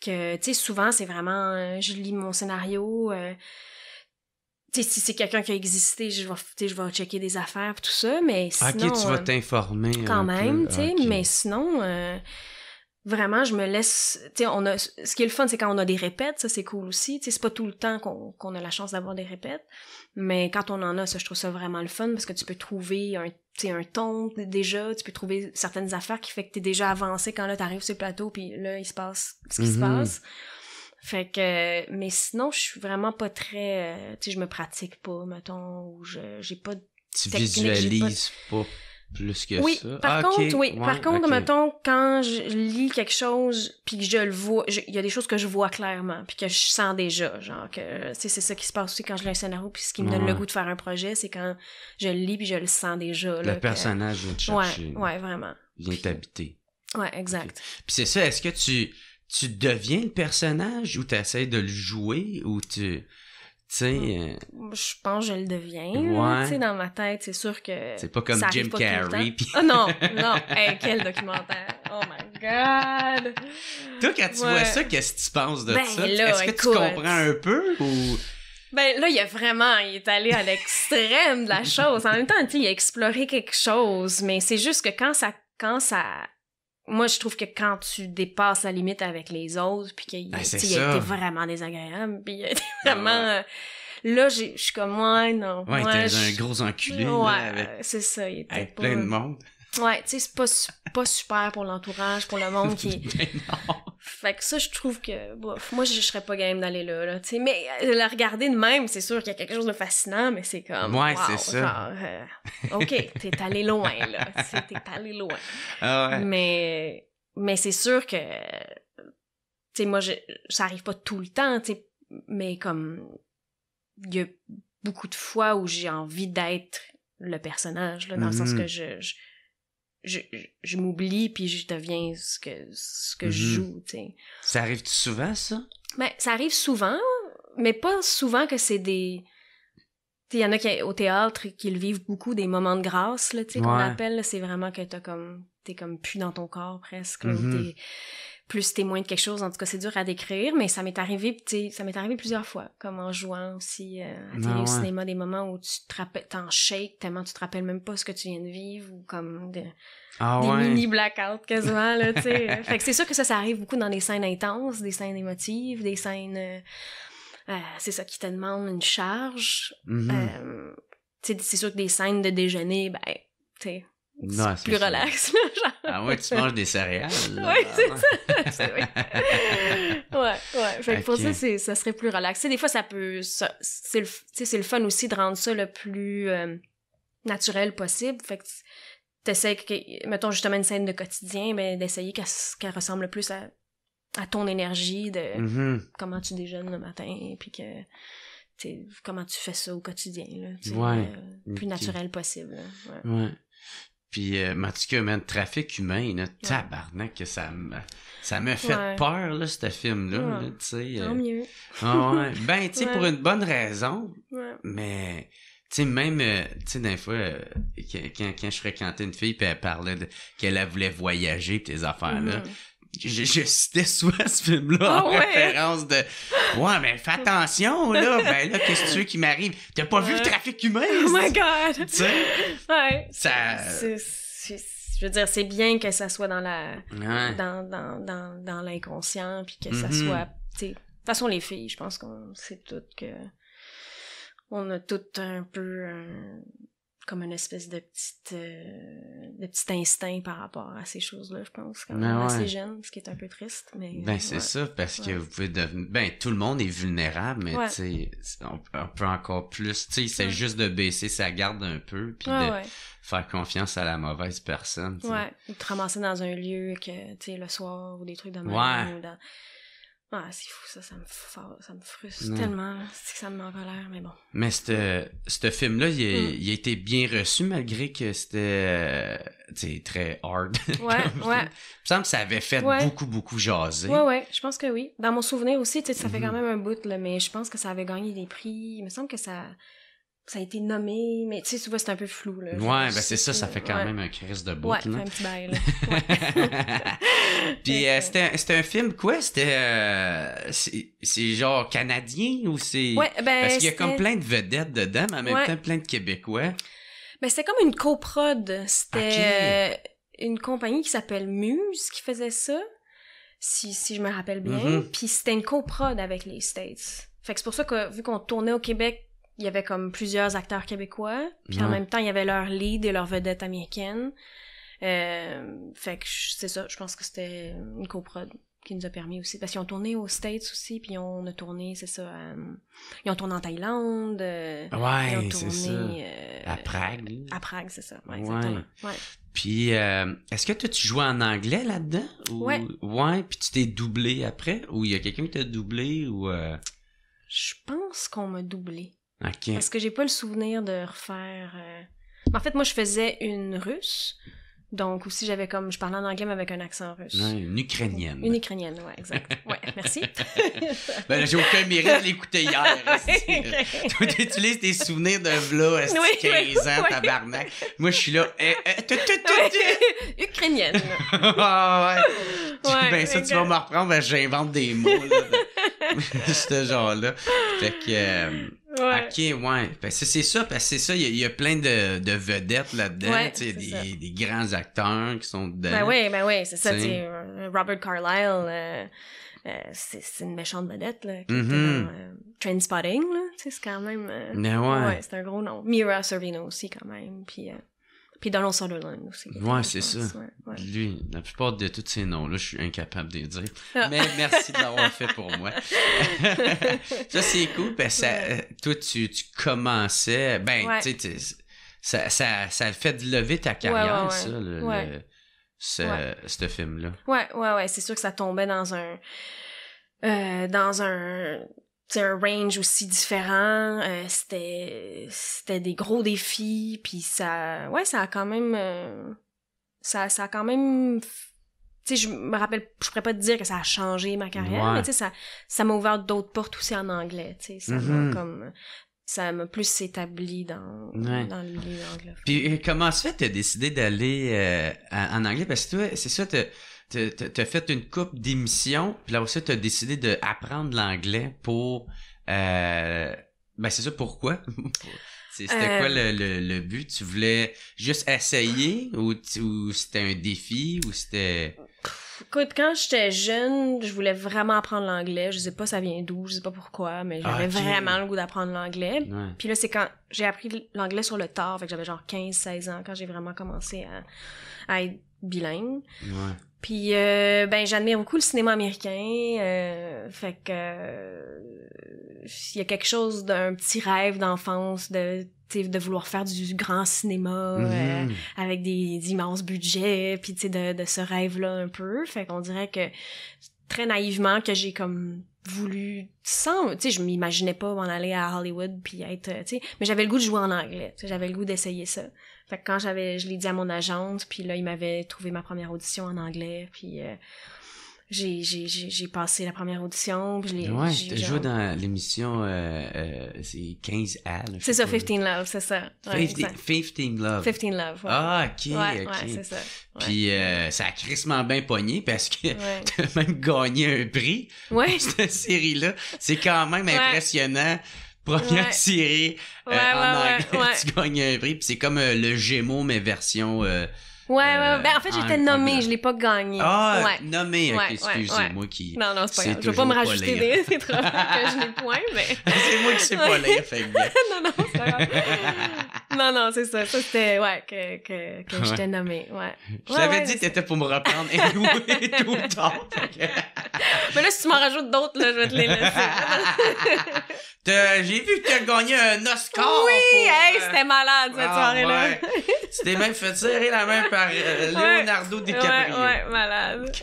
Que, tu souvent, c'est vraiment, euh, je lis mon scénario si c'est quelqu'un qui a existé, je vais, je vais checker des affaires tout ça, mais ah, sinon... tu vas euh, t'informer. Quand même, mais sinon, euh, vraiment, je me laisse... on a... Ce qui est le fun, c'est quand on a des répètes, ça, c'est cool aussi. c'est pas tout le temps qu'on a la chance d'avoir des répètes, mais quand on en a, ça, je trouve ça vraiment le fun, parce que tu peux trouver un, un ton déjà, tu peux trouver certaines affaires qui fait que t'es déjà avancé quand là, t'arrives sur le plateau, puis là, il se passe ce qui se mhm. passe. Fait que, mais sinon, je suis vraiment pas très, euh, tu sais, je me pratique pas, mettons, ou je, j'ai pas de Tu visualises pas... plus que oui, Par ah, contre, Oui, par contre, mettons, quand je lis quelque chose, puis que je le vois, il y a des choses que je vois clairement, puis que je sens déjà, genre que, tu c'est ça qui se passe aussi quand je lis un scénario, puis ce qui me donne le goût de faire un projet, c'est quand je le lis, puis je le sens déjà. le personnage vient te chercher. Ouais, ouais, vraiment. Vient Ouais, exact. Puis c'est ça, est-ce que tu tu deviens le personnage ou tu essaies de le jouer ou tu. sais... Mm. Euh, je pense que je le deviens. Tu sais, dans ma tête, c'est sûr que. C'est pas comme Jim Carrey. oh non, non. quel documentaire. Oh my God. Toi, quand tu vois ça, qu'est-ce que tu penses de ben ça? Est-ce que tu comprends un peu ou. Ben là, il a vraiment, il est allé à l'extrême de la chose. En même temps, tu il a exploré quelque chose, mais c'est juste que quand ça, quand ça moi, je trouve que quand tu dépasses la limite avec les autres, puis qu'il ben, a été vraiment désagréable, puis il a été ah vraiment... Euh, là, je suis comme, ouais, non. Ouais, ouais t'es un gros enculé. Ouais, c'est ça, il plein de monde. Ouais, tu sais, c'est pas, pas super pour l'entourage, pour le monde qui. Ben fait que ça, je trouve que, moi, je serais pas game d'aller là, là, tu sais. Mais euh, la regarder de même, c'est sûr qu'il y a quelque chose de fascinant, mais c'est comme. Ouais, c'est ça. Euh, ok, t'es allé loin, là. T'es allé loin. Ah mais, mais c'est sûr que, tu sais, moi, je, ça arrive pas tout le temps, tu sais, mais comme, il y a beaucoup de fois où j'ai envie d'être le personnage, là, dans le sens mm-hmm. que je, je je, m'oublie puis je deviens ce que, ce que je mhm. joue, Ça arrive souvent, ça? Ben, ça arrive souvent, mais pas souvent que c'est des... Il y en a qui, au théâtre qui vivent beaucoup, des moments de grâce, là, tu sais, qu'on appelle. C'est vraiment que t'as comme... T'es comme pu dans ton corps, presque. Mhm plus témoin de quelque chose. En tout cas, c'est dur à décrire, mais ça m'est arrivé, ça m'est arrivé plusieurs fois, comme en jouant aussi euh, à ah au cinéma, des moments où tu te rappelles, t'en shake tellement tu te rappelles même pas ce que tu viens de vivre ou comme ah des mini blackouts quasiment là, tu sais. fait que c'est sûr que ça, ça arrive beaucoup dans des scènes intenses, des scènes émotives, des scènes, euh, euh, c'est ça qui te demande une charge. Mm-hmm. c'est sûr que des scènes de déjeuner, ben, tu sais plus relax. Ah ouais, tu manges des céréales. oui, c'est ça. ouais, ouais. pour ça, ça serait plus relax. des fois, ça peut. c'est, le, c'est le fun aussi de rendre ça le plus euh, naturel possible. Fait que t'essayes, que, mettons justement une scène de quotidien, mais d'essayer qu'elle, ressemble le plus à, ton énergie, de mm-hmm. comment tu déjeunes le matin, puis que. comment tu fais ça au quotidien, là, le euh, plus naturel possible. Puis, euh, mais en tout cas, man, trafic humain, là, tabarnak, que ça me, ça me fait peur, là, ce film-là, tu sais. Tant euh, mieux. Ah ben, tu sais, pour une bonne raison, mais, tu sais, même, euh, tu sais, des fois, euh, quand, quand, je fréquentais une fille, puis elle parlait de qu'elle voulait voyager, puis tes affaires-là, je, citais souvent ce film-là ah en hein? référence de Ouais, mais fais attention, là, ben là, qu'est-ce que tu veux qui m'arrive? T'as pas vu le euh, trafic humain? Oh my god! Tu sais? Ouais. Ça. je veux dire, c'est bien que ça soit dans la. Dans, dans, dans, dans l'inconscient, puis que ça mhm. soit. De toute façon, les filles, je pense qu'on sait toutes que. On a toutes un peu comme une espèce de petite euh, de petit instinct par rapport à ces choses-là, je pense, quand ah même ouais. jeune, ce qui est un peu triste, mais ben c'est ça parce que vous pouvez devenir ben tout le monde est vulnérable, mais tu sais on, peut encore plus, tu sais c'est juste de baisser sa garde un peu puis de faire confiance à la mauvaise personne. Ouais, ou te ramasser dans un lieu que tu sais le soir ou des trucs de même ou dans ah, c'est fou, ça, ça me, frustre tellement, c'est que ça me met en colère, mais bon. Mais ce film-là, hmm. il, a été bien reçu malgré que c'était euh, très hard. Ouais, ouais. Il me semble que ça avait fait beaucoup, beaucoup jaser. Ouais, ouais, je pense que oui. Dans mon souvenir aussi, ça fait quand mhm. même un bout, mais je pense que ça avait gagné des prix. Il me semble que ça ça a été nommé, mais tu sais, souvent c'est un peu flou. Là, ouais, ben c'est ça, ça fait quand même un crise de beau. Ouais, un petit bail. Puis euh, c'était un, film quoi? C'était. Euh, c'est genre canadien ou c'est. Ben, parce qu'il y a comme plein de vedettes dedans, mais en même temps plein de Québécois. Ben c'était comme une coprod. C'était euh, une compagnie qui s'appelle Muse qui faisait ça, si, je me rappelle bien. Mm-hmm. Puis c'était une coprod avec les States. Fait que c'est pour ça que vu qu'on tournait au Québec il y avait comme plusieurs acteurs québécois, puis en même temps, il y avait leur lead et leur vedette américaine. Euh, fait que c'est ça, je pense que c'était une coprode qui nous a permis aussi. Parce qu'ils ont tourné aux States aussi, puis on a tourné, c'est ça, euh, ils ont tourné en Thaïlande. Euh, ah ouais, c'est ça. à Prague. À Prague, c'est ça. Ouais, ouais. Puis, est-ce que toi, tu jouais en anglais là-dedans? Ou... Ouais. Ouais, puis tu t'es doublé après? Ou il y a quelqu'un qui t'a doublé? ou Je pense qu'on m'a doublé est Parce que j'ai pas le souvenir de refaire. Euh, en fait, moi, je faisais une russe. Donc, aussi, j'avais comme. Je parlais en anglais, mais avec un accent russe. une ukrainienne. Une ukrainienne, oui, exact. Ouais, merci. ben, j'ai aucun mérite de l'écouter hier. Toi, tu utilises tes souvenirs de à 15 ans, tabarnak. Moi, je suis là. Ukrainienne. Ah, ouais. Ben, ça, tu vas me reprendre, ben, j'invente des mots, C'est ce genre-là. Fait que. Euh, Ok, ouais. c'est ça, parce que c'est ça, il y, a plein de, vedettes là-dedans, ouais, des, des, grands acteurs qui sont dedans. Ben oui, ben oui, c'est ça, euh, Robert Carlyle, euh, euh, c'est une méchante vedette, là, qui mm dans, Trainspotting, là, c'est quand même... Ben ouais. ouais c'est un gros nom. Mira Sorvino aussi, quand même, puis... Puis dans l'ensemble Sunderland aussi. Ouais, c'est ça. Lui, la plupart de tous ces noms-là, je suis incapable de les dire. Ah. Mais merci de l'avoir fait pour moi. ça, c'est cool. Ben, ça, euh, Toi, tu, commençais. Ben, tu sais, ça, ça, ça fait de lever ta carrière, ça, ce, ce film-là. Ouais, ouais, ouais. C'est sûr que ça tombait dans un. Euh, dans un c'est un range aussi différent euh, c'était c'était des gros défis puis ça ouais ça a quand même euh, ça ça a quand même tu sais je me rappelle je pourrais pas te dire que ça a changé ma carrière mais tu sais ça ça m'a ouvert d'autres portes aussi en anglais tu sais ça mm-hmm. comme ça m'a plus établi dans, dans le milieu anglais Puis euh, comment ça fait que tu as décidé d'aller en anglais? Parce que toi, c'est ça, t'as fait une coupe d'émissions, puis là aussi, t'as décidé d'apprendre l'anglais pour... Euh, ben, c'est ça, pourquoi? c'était quoi le, but? Tu voulais juste essayer ou, c'était un défi ou c'était... Écoute, quand j'étais jeune, je voulais vraiment apprendre l'anglais. Je sais pas ça vient d'où, je sais pas pourquoi, mais j'avais ah, vraiment le goût d'apprendre l'anglais. Puis là, c'est quand j'ai appris l'anglais sur le tard, fait que j'avais genre 15-16 ans, quand j'ai vraiment commencé à, à bilingue. Puis euh, ben j'admire beaucoup le cinéma américain, euh, fait que euh, il y a quelque chose d'un petit rêve d'enfance de de vouloir faire du grand cinéma mm-hmm. avec des, immenses budgets puis de, de ce rêve là un peu, fait qu'on dirait que très naïvement que j'ai comme voulu tu sais je m'imaginais pas m'en aller à Hollywood puis être tu sais mais j'avais le goût de jouer en anglais j'avais le goût d'essayer ça fait que quand j'avais je l'ai dit à mon agente puis là il m'avait trouvé ma première audition en anglais puis euh, j'ai, j'ai, j'ai passé la première audition. Puis je ouais, je joué dans l'émission euh, euh c'est 15 à. C'est ça, 15 Love, c'est ça. Fifteen 15, Love. 15 Love, Ah, ok, ok. Ouais, c'est ça. Puis euh, ça a crissement bien pogné parce que t'as même gagné un prix ouais. cette série-là. C'est quand même impressionnant première série euh, ouais, en ouais, tu gagnes un prix. Puis c'est comme le Gémeaux, mais version euh, Ouais, euh, ben en fait, j'étais nommée, je l'ai pas gagnée. Ah, ouais. nommée, excusez, moi qui. Non, non, c'est pas grave. Je ne vais pas me rajouter des, c'est que je n'ai point, mais. c'est moi qui sais pas lire, fait non, non, c'est pas grave. non, non, c'est ça. Ça, c'était, ouais, que, que, que ouais. je t'ai nommé. Ouais. Je dit que t'étais pour me reprendre et louer tout le temps. Mais là, si tu m'en rajoutes d'autres, là, je vais te les laisser. J'ai vu que t'as gagné un Oscar. Oui, euh, c'était malade cette ah, soirée-là. C'était même fait tirer la main par euh, Leonardo DiCaprio. Ouais, ouais malade.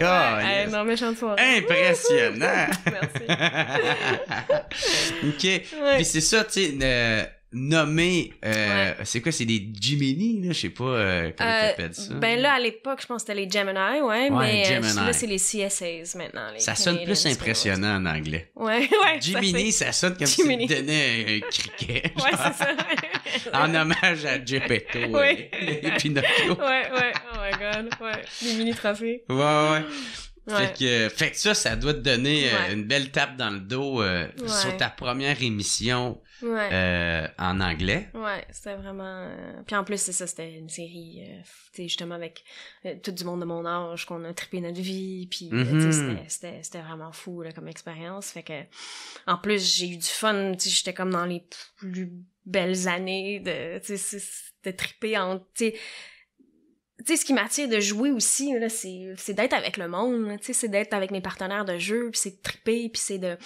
Hey, non, méchante soirée. Impressionnant. Merci. OK. Puis c'est ça, tu sais nommé... euh, c'est quoi c'est des Gemini là je sais pas euh, comment euh, tu appelles ça ben là à l'époque je pense que c'était les Gemini ouais, mais euh, Gemini. là c'est les CSAs maintenant ça sonne plus impressionnant en anglais ouais ouais Gemini ça, sonne comme si tu donnais un, criquet ouais c'est ça en hommage à Gepetto et Pinocchio ouais ouais oh my god ouais les mini trophées ouais ouais Ouais. Fait, que, fait que ça, ça doit te donner une belle tape dans le dos sur ta première émission euh, en anglais. Ouais, c'était vraiment. Euh, puis en plus, c'est ça, c'était une série, euh, justement, avec euh, tout du monde de mon âge, qu'on a trippé notre vie, puis mm-hmm. c'était vraiment fou là, comme expérience. Fait que, en plus, j'ai eu du fun, j'étais comme dans les plus belles années de, de tripper en. sais tu sais, ce qui m'attire de jouer aussi, c'est, d'être avec le monde, tu sais, c'est d'être avec mes partenaires de jeu, puis c'est de triper, puis c'est de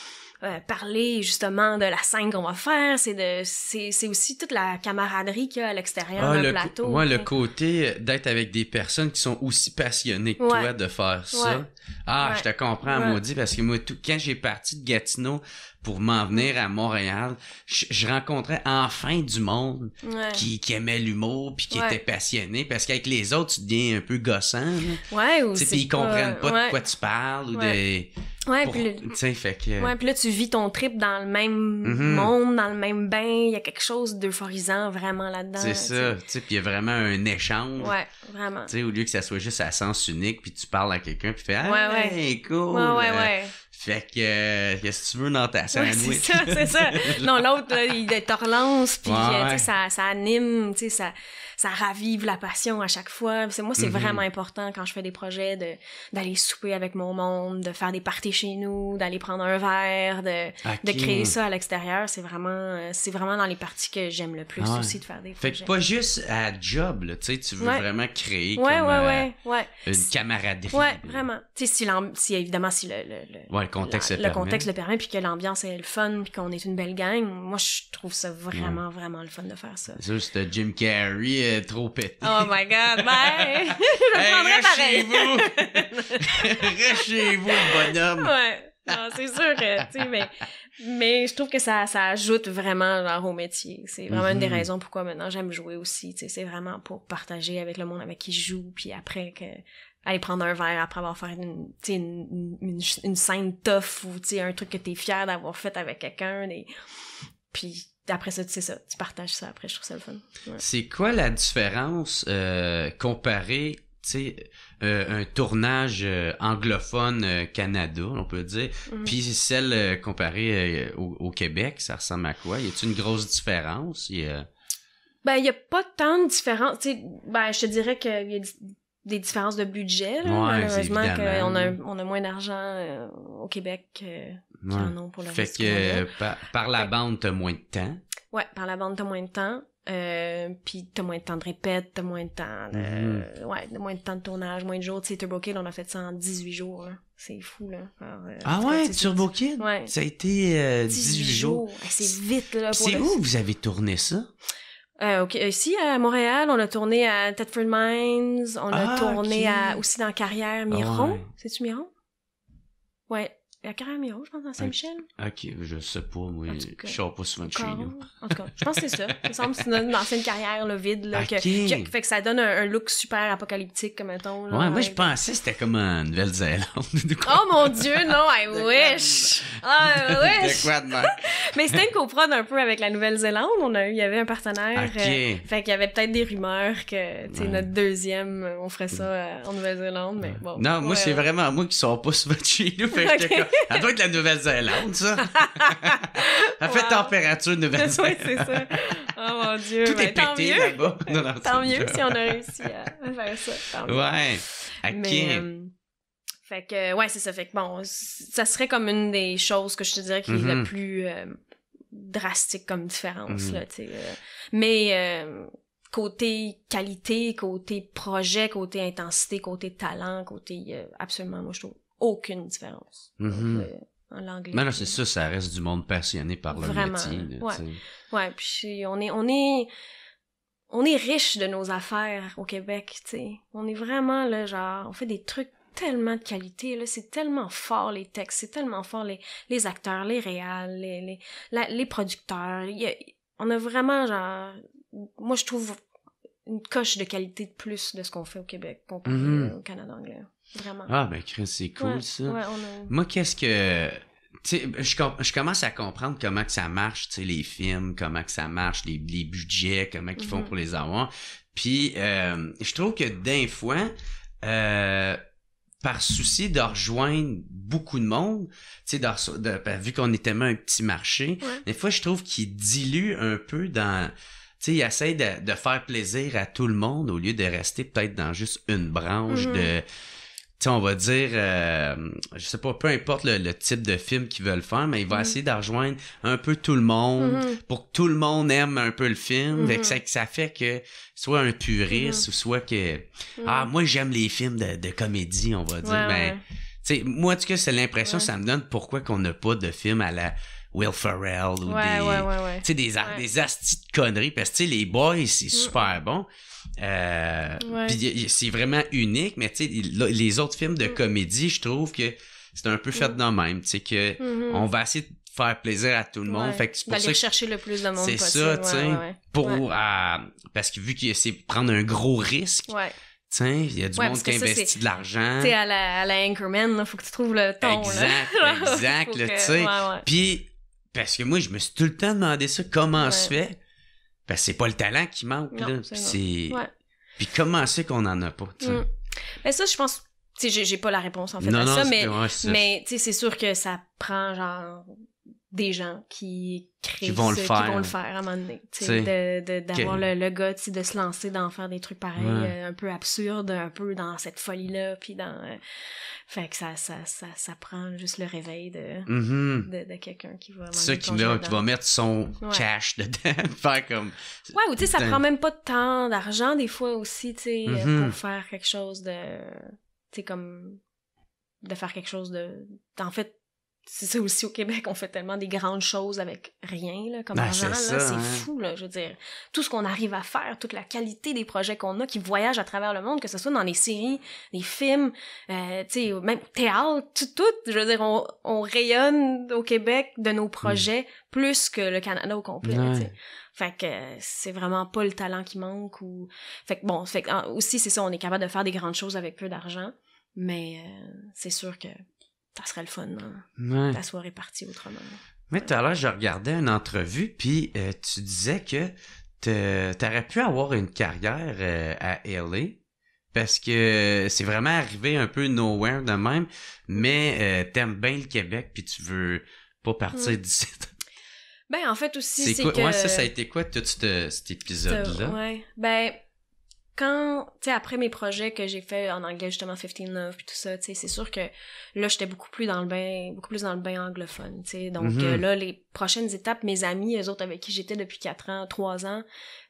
euh, parler justement de la scène qu'on va faire, c'est de, c'est, aussi toute la camaraderie qu'il y a à l'extérieur ah, plateau. Moi, le côté d'être avec des personnes qui sont aussi passionnées que toi de faire ça. Ah, je te comprends, maudit, parce que moi, tout, quand j'ai parti de Gatineau pour m'en venir à Montréal, je, rencontrais enfin du monde qui, aimait l'humour puis qui était passionné parce qu'avec les autres, tu deviens un peu gossant. Ouais, ou Puis ils comprennent pas de quoi tu parles ou des... Ouais, fait que... ouais, puis là, tu vis ton trip dans le même mhm. monde, dans le même bain. Il y a quelque chose d'euphorisant vraiment là-dedans. C'est ça. Puis il y a vraiment un échange. Ouais, vraiment. au lieu que ça soit juste à sens unique, puis tu parles à quelqu'un, puis tu fais Ah, ouais, cool. Ouais, ouais. Euh, fait que, euh, qu'est-ce que tu veux dans ta nuit. c'est ça, c'est ça. non, l'autre, il te relance, puis euh, ça, ça anime, tu sais, ça, ça ravive la passion à chaque fois. Moi, c'est mm-hmm. vraiment important quand je fais des projets de d'aller souper avec mon monde, de faire des parties chez nous, d'aller prendre un verre, de, créer ça à l'extérieur. C'est vraiment euh, c'est vraiment dans les parties que j'aime le plus ah aussi de faire des fait Que pas juste à job, tu sais, tu veux vraiment créer ouais, comme, ouais, euh, une camaraderie. Ouais, vraiment. Tu sais, si, évidemment, si le, contexte le, permet. contexte puis que l'ambiance est le fun, puis qu'on est une belle gang, moi, je trouve ça vraiment, vraiment le fun de faire ça. C'est Jim Carrey trop pété. Oh my god, ben, je prendrais pareil. vous! vous, bonhomme! Ouais. c'est sûr tu sais, mais, je trouve que ça, ajoute vraiment, genre, au métier. C'est vraiment une des mm-hmm. raisons pourquoi maintenant j'aime jouer aussi, tu sais. C'est vraiment pour partager avec le monde avec qui je joue, puis après que, aller prendre un verre après avoir fait une, scène tough ou, un truc que tu es fier d'avoir fait avec quelqu'un, et... Puis après ça, tu sais ça, tu partages ça après, je trouve ça le fun. C'est quoi la différence euh, comparée sais, euh, un tournage euh, anglophone euh, Canada, on peut dire, mhm. puis celle comparée au, Québec, ça ressemble à quoi? Y a-t-il une grosse différence? Ben, il n'y a pas tant de différence. sais, ben, je te dirais qu'il y a des différences de budget, malheureusement, qu'on a, on a moins d'argent au Québec fait que par, la bande, t'as moins de temps. Ouais, par la bande, t'as moins de temps. Euh, puis t'as moins de temps de répète, t'as moins de temps de... Mm-hmm. moins de temps de tournage, moins de jours. Tu sais, Turbo Kid, on a fait ça en 18 jours. C'est fou, là. Euh, ah ouais, Turbo Kid? Ça a été 18, euh, jours. C'est vite, là. C'est où vous avez tourné ça? Ici, à Montréal, on a tourné à Tetford Mines, on a ah, tourné aussi dans Carrière ah Miron. C'est-tu Miron? Ouais, y à Caramiro, je pense, dans Saint-Michel. Ok, je sais pas, moi, je sors pas souvent de chez nous. En tout cas, je pense que c'est ça. Il semble que c'est une ancienne carrière, là, vide, là, fait que ça donne un, look super apocalyptique, comme mettons. Là, ouais, moi, je pensais que c'était comme en Nouvelle-Zélande. oh mon Dieu, non, I wish! Ah, I wish! Mais c'était une coprode un peu avec la Nouvelle-Zélande. On a eu, il y avait un partenaire. Euh, fait qu'il y avait peut-être des rumeurs que, tu sais, notre deuxième, on ferait ça euh, en Nouvelle-Zélande, mais bon. Non, moi, c'est vraiment moi qui sors pas souvent de chez nous ça doit être la Nouvelle-Zélande, ça. ça fait température Nouvelle-Zélande. oui, c'est ça. Oh mon Dieu. Tout est pété là-bas. tant mieux si on a réussi à faire ça. Tant Ouais. Euh, fait que, ouais, c'est ça. Fait que bon, ça serait comme une des choses que je te dirais qui est la mm-hmm. plus euh, drastique comme différence, mm-hmm. là, euh. mais côté qualité, côté projet, côté intensité, côté talent, côté absolument, moi je trouve aucune différence. Mhm. Euh, Mais c'est ça, ça reste du monde passionné par le métier. ouais. ouais, puis on est, on est, on est riche de nos affaires au Québec, tu sais. On est vraiment là, genre, on fait des trucs tellement de qualité, là, c'est tellement fort les textes, c'est tellement fort les, les acteurs, les réals, les, les, les producteurs. on a vraiment, genre, moi je trouve une coche de qualité de plus de ce qu'on fait au Québec qu'on fait mhm. au Canada anglais. Vraiment. Ah, ben Chris, c'est cool ça. Moi, qu'est-ce que. Tu je, je commence à comprendre comment que ça marche, tu sais, les films, comment que ça marche, les, budgets, comment qu'ils font mm-hmm. pour les avoir. Puis, euh, je trouve que d'un fois, euh, par souci de rejoindre beaucoup de monde, tu sais, de, de, ben, vu qu'on est tellement un petit marché, des fois, je trouve qu'ils dilue un peu dans... Tu sais, il essaie de, faire plaisir à tout le monde au lieu de rester peut-être dans juste une branche mm-hmm. de sais, on va dire, euh, je sais pas, peu importe le, type de film qu'ils veulent faire, mais il va mm-hmm. essayer de rejoindre un peu tout le monde mm-hmm. pour que tout le monde aime un peu le film. que mm-hmm. ça, ça, fait que soit un puriste ou soit que, ah, moi j'aime les films de, comédie, on va dire. mais, ben, tu sais, moi, en tout cas, c'est l'impression ça me donne pourquoi qu'on n'a pas de film à la... Will Ferrell ou des, Tu des, des astis de conneries parce que les boys c'est super bon euh, c'est vraiment unique, mais tu sais, les autres films de mm. comédie, je trouve que c'est un peu fait de mm. de même, tu sais, que mm-hmm. on va essayer de faire plaisir à tout le monde. Fait que chercher le plus de monde C'est ça, tu sais, pour... parce que vu que c'est prendre un gros risque... tu sais il y a du monde qui investit de l'argent. Tu à la, à la Anchorman, il faut que tu trouves le ton. Exact, là. exact, tu sais. Puis, parce que moi, je me suis tout le temps demandé ça, comment ouais. se fait ben, c'est pas le talent qui manque, là. Puis, puis comment c'est qu'on en a pas, mm. ben ça, je pense... j'ai pas la réponse, en fait, à ça, mais, mais c'est sûr que ça prend, genre, des gens qui créent vont, le, faire. Qui vont à un moment donné. D'avoir le, le gars de se lancer dans faire des trucs pareils, euh, un peu absurdes, un peu dans cette folie-là, puis dans... Euh, fait que ça, ça, ça, ça, prend juste le réveil de, mm-hmm. de, quelqu'un qui va... qui, mettre son cash dedans, faire comme... Ouais, tu sais, ça prend même pas de temps, d'argent des fois aussi, tu sais, euh, mm-hmm. pour faire quelque chose de... Tu sais, comme... De faire quelque chose de... En fait, c'est ça aussi au Québec, on fait tellement des grandes choses avec rien, là, comme ben, argent, c'est hein. fou, là, je veux dire. Tout ce qu'on arrive à faire, toute la qualité des projets qu'on a, qui voyagent à travers le monde, que ce soit dans les séries, les films, euh, tu sais, même théâtre, tout, tout, je veux dire, on, rayonne au Québec de nos projets mm. plus que le Canada au complet, sais, Fait que euh, c'est vraiment pas le talent qui manque ou... Fait que bon, fait aussi, c'est ça, on est capable de faire des grandes choses avec peu d'argent, mais euh, c'est sûr que ça serait le fun. Hein. La soirée partie autrement. Mais tout à l'heure, je regardais une entrevue, puis euh, tu disais que t'aurais pu avoir une carrière euh, à LA parce que c'est vraiment arrivé un peu nowhere de même, mais tu euh, t'aimes bien le Québec puis tu veux pas partir mm. d'ici. Ben en fait aussi c'est que... Ouais, ça ça a été quoi tout cet, cet épisode là? Ouais. Ben quand, tu sais, après mes projets que j'ai fait en anglais, justement, 15 Love, tout ça, tu sais, c'est sûr que là, j'étais beaucoup plus dans le bain, beaucoup plus dans le bain anglophone, tu sais. Donc, mhm. euh, là, les prochaines étapes, mes amis, eux autres avec qui j'étais depuis 4 ans, 3 ans,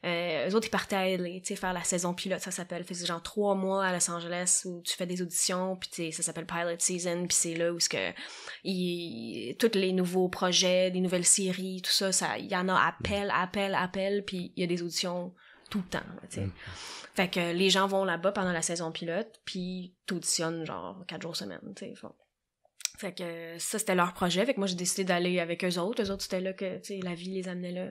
euh, eux autres, ils partaient à tu sais, faire la saison pilote, ça s'appelle. Fait genre 3 mois à Los Angeles où tu fais des auditions, puis tu ça s'appelle Pilot Season, puis c'est là où ce que, tous les nouveaux projets, les nouvelles séries, tout ça, ça, il y en a appel, appel, appel, puis il y a des auditions tout le temps, fait que les gens vont là-bas pendant la saison pilote, puis t'auditionnes genre quatre jours semaine, tu sais. Fait que ça, c'était leur projet. Fait que moi, j'ai décidé d'aller avec eux autres. Eux autres, c'était là que, tu sais, la vie les amenait là.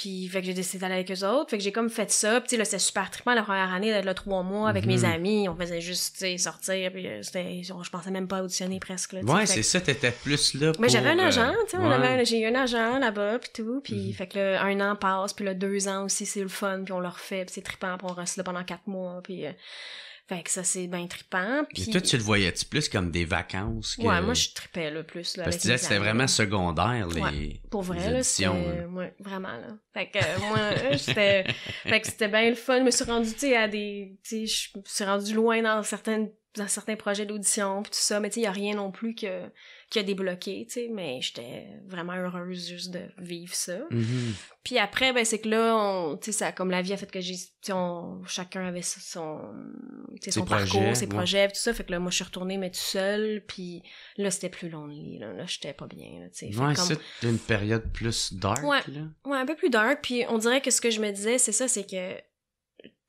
Puis, fait que j'ai décidé d'aller avec eux autres. Fait que j'ai comme fait ça. Puis, tu sais, là, c'est super trippant la première année d'être là trois mois avec mes mhm. amis. On faisait juste, tu sais, sortir. Puis, euh, c'était, je pensais même pas auditionner presque. Là, ouais, c'est ça, t'étais plus là. Mais j'avais un euh, agent, tu sais. J'ai eu un agent là-bas, puis tout. Puis, mhm. fait que là, un an passe. Puis, là, deux ans aussi, c'est le fun. Puis, on le refait. Puis, c'est trippant. Puis, on reste là pendant quatre mois. Puis, euh, fait que ça, c'est bien trippant. Puis... toi, tu le voyais-tu plus comme des vacances? Que... Ouais, moi, je trippais le plus. Là, Parce que tu disais que c'était vraiment secondaire, les. Ouais, pour vrai, là, Ouais, vraiment, là. Fait que euh, moi, euh, j'étais. fait que c'était bien le fun. Je me suis rendue, tu sais, à des. Tu sais, je me suis rendue loin dans certaines dans certains projets d'audition, puis tout ça. Mais tu sais, il n'y a rien non plus que qui a débloqué, tu sais, mais j'étais vraiment heureuse juste de vivre ça. Mm-hmm. Puis après, ben c'est que là, tu sais, comme la vie a fait que j'ai, chacun avait son, parcours, ses projets, tout ça, fait que là, moi, je suis retournée, mais tout seul, puis là, c'était plus lonely, là, là j'étais pas bien, tu c'est une période plus dark, là. Ouais, un peu plus dark, puis on dirait que ce que je me disais, c'est ça, c'est que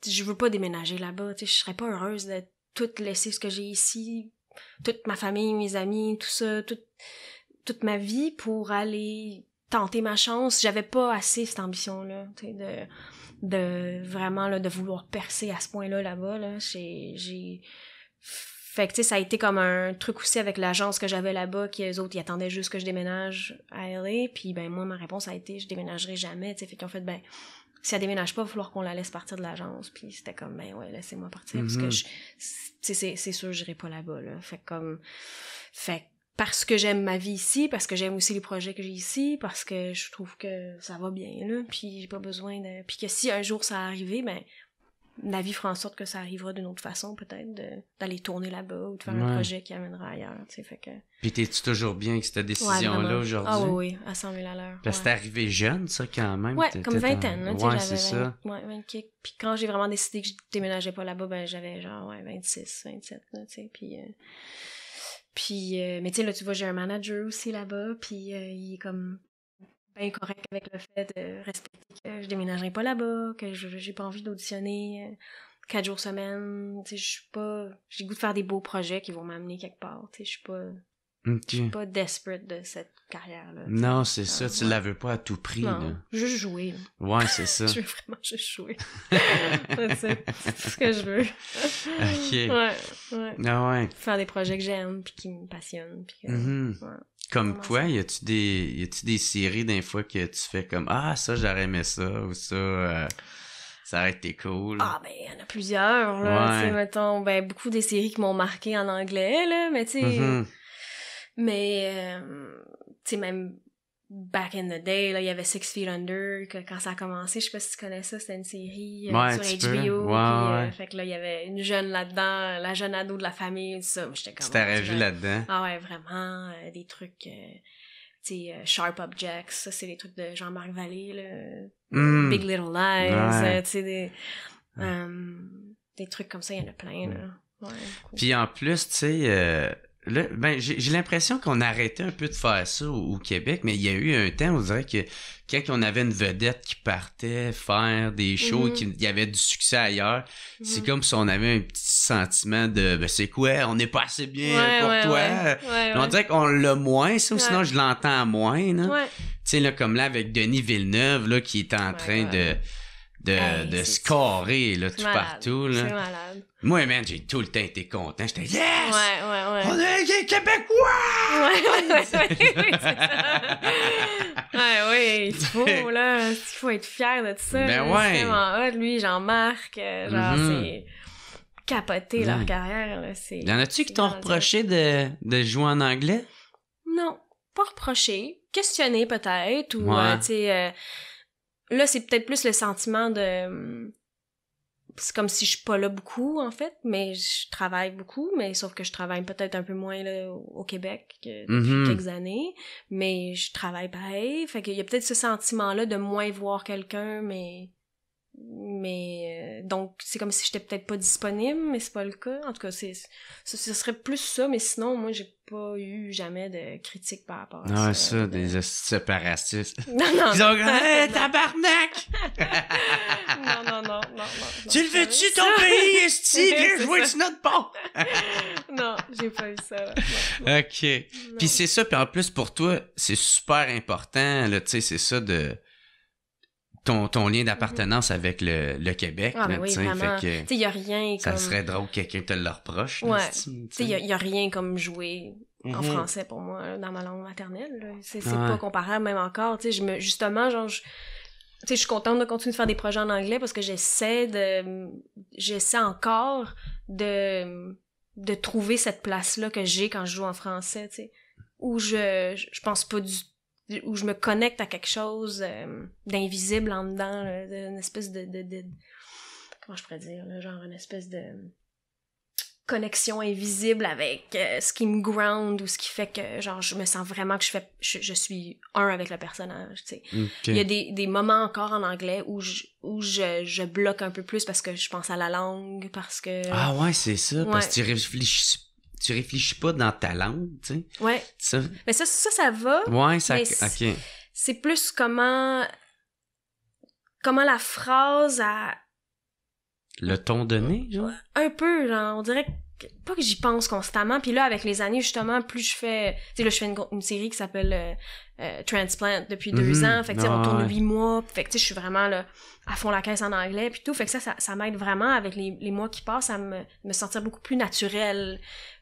je veux pas déménager là-bas, tu sais, je serais pas heureuse de tout laisser ce que j'ai ici toute ma famille, mes amis, tout ça, toute ma vie pour aller tenter ma chance. J'avais pas assez cette ambition-là, de, de vraiment là, de vouloir percer à ce point-là là-bas. Là. J'ai fait que, ça a été comme un truc aussi avec l'agence que j'avais là-bas, qui les autres, ils attendaient juste que je déménage à LA. Puis, ben, moi, ma réponse a été, je déménagerai jamais, tu Fait qu'ils fait, ben, si elle déménage pas, il va falloir qu'on la laisse partir de l'agence. Puis c'était comme, ben ouais, laissez-moi partir, parce que mhm. c'est sûr, j'irai pas là-bas, là. Fait comme, fait parce que j'aime ma vie ici, parce que j'aime aussi les projets que j'ai ici, parce que je trouve que ça va bien, là, puis j'ai pas besoin de... Puis que si un jour ça arrivait, ben, la vie fera en sorte que ça arrivera d'une autre façon, peut-être, d'aller tourner là-bas ou de faire un projet qui amènera ailleurs. Fait que... Puis t'es-tu toujours bien avec cette décision-là ouais, aujourd'hui? Ah oui, à 100 000 à l'heure. Parce que t'es arrivé jeune, ça, quand même. Ouais, comme vingtaine. ans, ouais, c'est ça. Ouais, 20 Puis quand j'ai vraiment décidé que je déménageais pas là-bas, ben j'avais genre ouais, 26, 27, tu sais, puis... Euh, puis, euh, mais tu sais, là, tu vois, j'ai un manager aussi là-bas, puis euh, il est comme bien correct avec le fait de respecter que je déménagerai pas là-bas, que j'ai pas envie d'auditionner euh, quatre jours semaine. Tu sais, je suis pas. J'ai goût de faire des beaux projets qui vont m'amener quelque part. Tu sais, je suis pas tu Je suis pas desperate de cette carrière-là. Non, c'est ça. Tu la veux pas à tout prix. Non, juste jouer. Ouais, c'est ça. je veux vraiment juste jouer. c'est ce que je veux. OK. Ouais, ouais. Ah ouais. Faire des projets que j'aime puis qui me passionnent. Puis mm-hmm. Comme quoi, y a-tu des, des séries d'un fois que tu fais comme ah ça j'aurais aimé ça ou ça. Euh, ça aurait été cool. Ah ben, il y en a plusieurs, là. Ouais. mettons, ben, beaucoup des séries qui m'ont marqué en anglais, là, mais tu sais, mm-hmm. Mais, euh, tu sais, même back in the day, là, il y avait Six Feet Under, quand ça a commencé, je sais pas si tu connais ça, c'était une série euh, sur HBO. Euh, fait que là, il y avait une jeune là-dedans, la jeune ado de la famille, tout ça. J'étais comme... Tu t'es ah, là-dedans? Ah ouais, vraiment, des trucs tu sais, Sharp Objects, ça c'est les trucs de Jean-Marc Vallée, là. Hmm. Big Little Lies, tu sais, des, euh, des, trucs comme ça, il y en a plein, là. Ouais, Puis en plus, tu sais, ben, j'ai l'impression qu'on arrêtait un peu de faire ça au, Québec, mais il y a eu un temps, on dirait que quand on avait une vedette qui partait faire des shows, mhm. qu'il y avait du succès ailleurs, c'est mhm. comme si on avait un petit sentiment de ben, c'est quoi, on n'est pas assez bien pour toi. on dirait qu'on l'a moins, sinon je l'entends moins. Tu sais, là, comme là avec Denis Villeneuve, là, qui est en train de de, hey, de scorer là, tout malade. partout. Là. Malade. Moi, man, j'ai tout le temps été content. J'étais Yes! Ouais, ouais, ouais. On est Québécois! Ouais, ouais, ouais, oui, ouais, ouais, ouais, ouais il faut, là. Il faut être fier de tout ça. Ben ouais. C'est vraiment hot, lui, Jean-Marc. Euh, genre, mm -hmm. c'est capoter ouais. leur carrière. Là, c'est, y en a-tu qui t'ont reproché de, de jouer en anglais? Non, pas reproché. Questionné peut-être, ou, ouais. euh, tu sais. Euh, Là, c'est peut-être plus le sentiment de hum, c'est comme si je suis pas là beaucoup en fait, mais je travaille beaucoup, mais sauf que je travaille peut-être un peu moins là, au Québec depuis mm-hmm. quelques années, mais je travaille pareil, fait qu'il y a peut-être ce sentiment là de moins voir quelqu'un mais mais donc c'est comme si j'étais peut-être pas disponible, mais c'est pas le cas. En tout cas, c'est, ce serait plus ça, mais sinon, moi, j'ai pas eu jamais de critique par rapport à ah, ça. Non, ça, des séparatistes. Non, non. Ils ont dit, hey, eh, tabarnak! non, non, non, non, non. Tu le veux-tu ton pays, Esti? Viens jouer sur notre pont! non, j'ai pas eu ça. OK. Puis c'est ça, puis en plus, pour toi, c'est super important, là, tu sais, c'est ça de ton, lien d'appartenance avec le, Québec. rien Ça serait drôle que quelqu'un te le reproche. Il n'y a, rien comme jouer en mm-hmm. français pour moi dans ma langue maternelle c'est n'est pas comparable même encore tu justement genre je je suis contente de continuer de faire des projets en anglais parce que j'essaie de j'essaie encore de de trouver cette place là que j'ai quand je joue en français où je je pense pas du tout où je me connecte à quelque chose euh, d'invisible en dedans, une espèce de, Comment je pourrais dire, genre une espèce de connexion invisible avec euh, ce qui me ground ou ce qui fait que genre je me sens vraiment que je fais je, suis un avec le personnage il y a des, moments encore en anglais où je où je, bloque un peu plus parce que je pense à la langue parce que ah ouais c'est ça parce que tu réfléchis tu réfléchis pas dans ta langue, tu sais. Ouais. Ça. Mais ça, ça, va. Ouais, ça. Ok. C'est plus comment. Comment la phrase a. Le ton donné, genre? Un peu, genre. On dirait Pas que j'y pense constamment. Puis là, avec les années, justement, plus je fais. Tu sais, là, je fais une, série qui s'appelle euh, euh, Transplant depuis deux mhm. ans. Fait que, tu sais, on tourne huit mois. Fait que, tu sais, je suis vraiment là, à fond la caisse en anglais. Puis tout. Fait que ça, ça, m'aide vraiment avec les, mois qui passent à me, me sentir beaucoup plus naturelle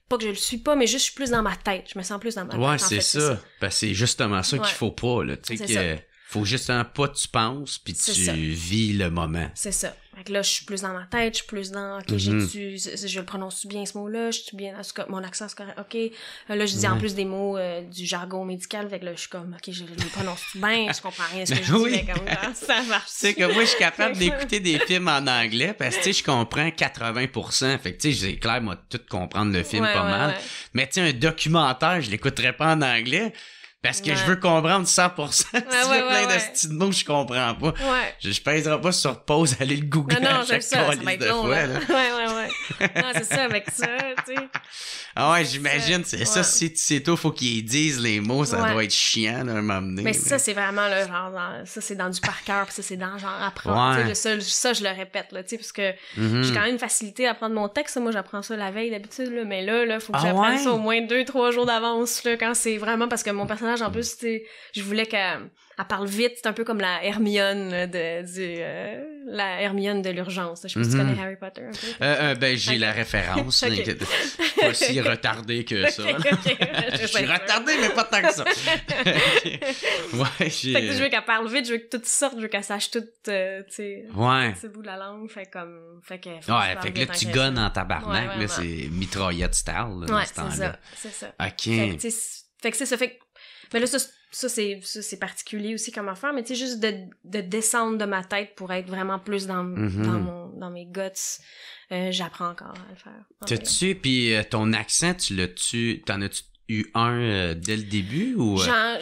pas que je le suis pas, mais juste je suis plus dans ma tête. Je me sens plus dans ma tête. Ouais, c'est ça. Parce ben, c'est justement ça qu'il faut pas, là. Tu sais, faut justement pas tu penses, puis tu vis le moment. C'est ça. Fait que là, je suis plus dans ma tête, je suis plus dans, ok, mhm. je le prononce bien ce mot-là, je suis bien, ce mon accent, est correct, ok. Euh, là, je dis en plus des mots euh, du jargon médical, fait que là, je suis comme, ok, je, le prononce bien, je comprends rien ce que je disais comme ça, ah, ça marche. C'est que moi, je suis capable d'écouter des films en anglais parce que, tu sais, je comprends 80%, fait que, tu sais, j'ai clair, moi, tout comprendre le film pas mal. Mais, tu sais, un documentaire, je l'écouterais pas en anglais. Parce que je veux comprendre 100%. si il y a plein de petits mots que je comprends pas. Je, ne pèserai pas sur pause, aller le googler non, non, à chaque ça, ça fois, Ouais, ouais, ouais. non, c'est ça, avec ça, tu sais. Ah ouais, j'imagine. C'est ça, si c'est tout, faut qu'ils disent les mots, ça doit être chiant à moment Mais, ça, c'est vraiment le genre, ça c'est dans du par cœur, puis ça c'est dans genre apprendre. le Ça, ça, je le répète là, tu sais, parce que mm-hmm. j'ai quand même une facilité à apprendre mon texte. Moi, j'apprends ça la veille d'habitude là, mais là, là, faut que ah j'apprenne ça au moins deux, trois jours d'avance là, quand c'est vraiment parce que mon personnage en plus, tu je voulais que elle parle vite, c'est un peu comme la Hermione de euh, la Hermione de l'urgence. Je sais pas si tu connais mhm. Harry Potter. Un peu. Euh, euh, ben j'ai la référence. okay. Pas si retardé que ça. je, suis retardé mais pas tant que ça. ouais, j'ai. Fait que je veux qu'elle parle vite, je veux que toutes sortes, je veux qu'elle sache tout, tu sais. Ouais. C'est bout de la langue, fait comme, fait que. Ouais, fait que là tu gonnes en tabarnak, ouais, c'est mitraillette style ouais, c'est ça, c'est ça. Ok. Fait que, fait que c'est ça, fait que mais là, ça, ça c'est ça c'est particulier aussi comme affaire mais tu sais juste de, de descendre de ma tête pour être vraiment plus dans, mhm. dans mon dans mes guts euh, j'apprends encore à le faire t'as-tu puis euh, ton accent tu l'as-tu t'en as-tu eu un euh, dès le début ou j'en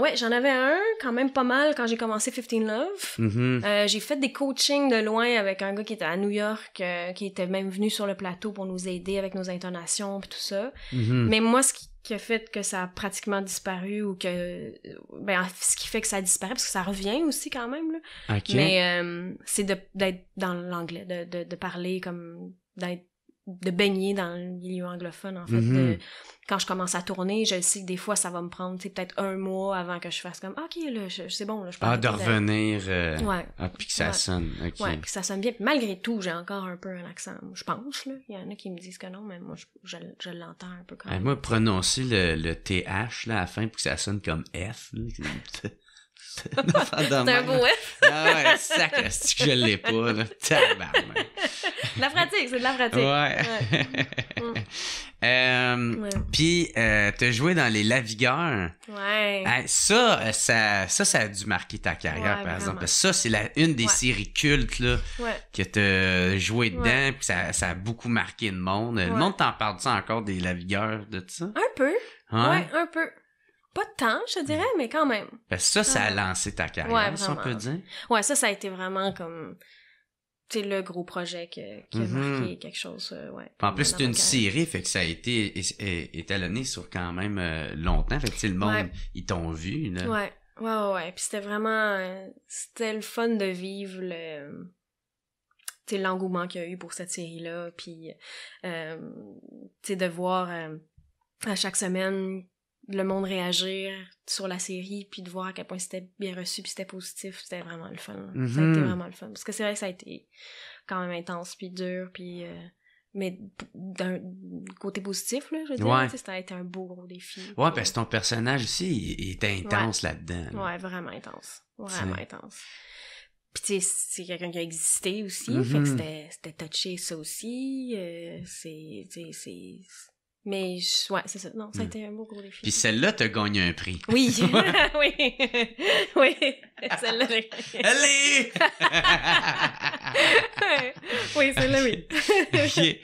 ouais j'en avais un quand même pas mal quand j'ai commencé 15 Love mhm. j'ai fait des coachings de loin avec un gars qui était à New York qui était même venu sur le plateau pour nous aider avec nos intonations puis tout ça mhm. mais moi ce qui qui a fait que ça a pratiquement disparu ou que ben ce qui fait que ça disparaît parce que ça revient aussi quand même là. mais euh, c'est d'être dans l'anglais de, de, de, parler comme d'être de baigner dans le milieu anglophone, en fait. Mm-hmm. quand je commence à tourner, je sais que des fois, ça va me prendre peut-être un mois avant que je fasse comme OK, c'est bon, je Ah, de revenir. Euh, ah, puis que ça sonne. Okay. Ouais, puis ça sonne bien. Puis malgré tout, j'ai encore un peu un accent. Je pense, Il y en a qui me disent que non, mais moi, je, l'entends un peu quand même. moi, prononcer le, TH là, à la fin pour que ça sonne comme F. C'est un beau F. ah ouais, que je l'ai pas, là. La pratique, c'est de la pratique. Ouais. Mm. Euh, puis, euh, t'as joué dans les Lavigueurs. Ouais. Ah, ça, euh, ça, ça, ça a dû marquer ta carrière, par exemple. Ça, c'est une des séries cultes, là, que t'as joué dedans, puis ça, ça a beaucoup marqué le monde. Le monde t'en parle ça encore des Lavigueurs, de tout ça? Un peu. Hein? Ouais, un peu. Pas de temps, je te dirais, mm. mais quand même. Ben, ça, ça a ah. lancé ta carrière, si on peut dire. Ouais, ça, ça a été vraiment comme c'est le gros projet qui a mm-hmm. marqué quelque chose. Euh, en plus, c'est une série, fait que ça a été étalonné sur quand même euh, longtemps. Fait que le monde, ils t'ont vu. Là. Ouais, ouais, ouais. Puis c'était vraiment... Euh, c'était le fun de vivre le l'engouement qu'il y a eu pour cette série-là, puis euh, de voir à chaque semaine le monde réagir sur la série, puis de voir à quel point c'était bien reçu, puis c'était positif, c'était vraiment le fun. c'était Ça a été mhm. vraiment le fun. Parce que c'est vrai que ça a été quand même intense, puis dur, puis... Euh, mais d'un côté positif, là, je veux dire, c'était ça a été un beau gros défi. Ouais, parce que ton personnage aussi, il était intense là-dedans. Ouais, vraiment intense. Vraiment intense. Puis tu sais, c'est quelqu'un qui a existé aussi, fait que mhm. c'était touché ça aussi. Euh, c'est... Mais ouais, c'est ça. Non, ça a hmm. été un beau gros défi. Puis celle-là, t'as gagné un prix. Oui, oui, oui, celle-là. Allez! oui, celle-là, oui. OK,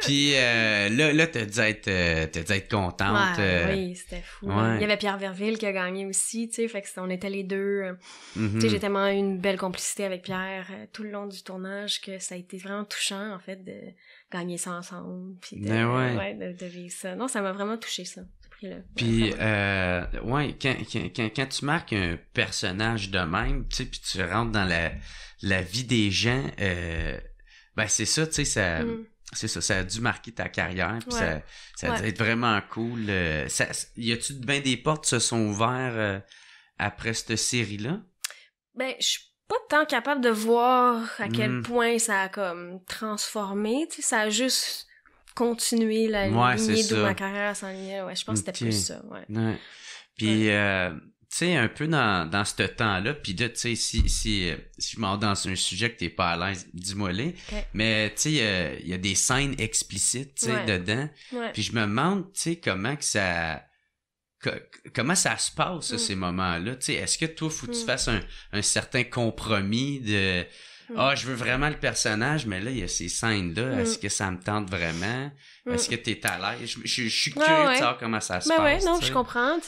Puis euh, là, là t'as dû être, euh, contente. Euh. Oui, c'était fou. Hein. Il y avait Pierre Verville qui a gagné aussi, tu sais, fait que on était les deux. Tu sais, mm-hmm. j'ai tellement eu une belle complicité avec Pierre tout le long du tournage que ça a été vraiment touchant, en fait, de gagner ça ensemble, puis ben de, vivre ça. Non, ça m'a vraiment touché ça, Puis, euh, ouais, quand, tu marques un personnage de même, tu sais, puis tu rentres dans la, vie des gens, euh, ben c'est ça, tu sais, ça... Mm. C'est ça, ça a dû marquer ta carrière, puis ça, a dû être vraiment cool. Euh, y a-tu de ben des portes se sont ouvertes euh, après cette série-là? Ben, je pas tant capable de voir à quel mm. point ça a comme transformé, tu sais, ça a juste continué la vie de ma carrière sans Ouais, je pense que c'était plus ça, ouais. Puis, euh, tu sais, un peu dans, dans ce temps-là, puis là, tu sais, si, si, si je m'en dans un sujet que t'es pas à l'aise, dis-moi Mais, tu sais, euh, il y a des scènes explicites, tu sais, dedans. Puis je me demande, tu sais, comment que ça comment ça se passe, mm. ces moments-là? Est-ce que toi, faut que tu mm. fasses un, certain compromis de mm. Ah, je veux vraiment le personnage, mais là, il y a ces scènes-là. Est-ce que ça me tente vraiment? Est-ce que tu es à l'aise? Je, suis curieux de savoir comment ça se ben passe. non, je comprends. En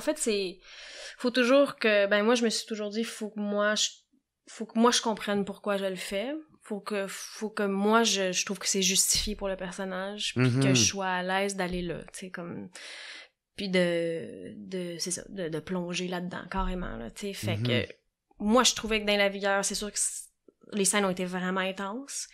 fait, c'est. Faut toujours que. Ben, moi, je me suis toujours dit, faut que moi, je, faut que moi, je comprenne pourquoi je le fais faut que faut que moi je, trouve que c'est justifié pour le personnage puis que mm-hmm. je sois à l'aise d'aller là tu comme puis de, de c'est ça, de, plonger là-dedans, carrément, là, tu sais, fait que, mhm. moi, je trouvais que dans La Vigueur, c'est sûr que les scènes ont été vraiment intenses,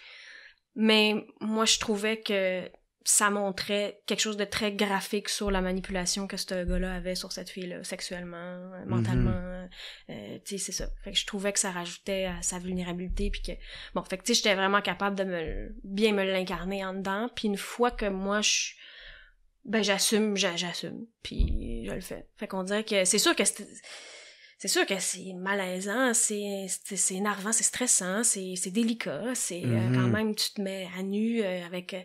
mais moi, je trouvais que ça montrait quelque chose de très graphique sur la manipulation que ce gars-là avait sur cette fille-là, sexuellement, euh, mhm. mentalement. Euh, tu sais, c'est ça. Fait que je trouvais que ça rajoutait à sa vulnérabilité, puis que... Bon, fait que tu sais, j'étais vraiment capable de me bien me l'incarner en dedans, puis une fois que moi, je ben j'assume, j'assume, puis je le fais. Fait qu'on dirait que c'est sûr que c'est sûr que c'est malaisant, c'est c'est énervant, c'est stressant, c'est délicat, c'est euh, mm-hmm. quand même tu te mets à nu euh, avec euh,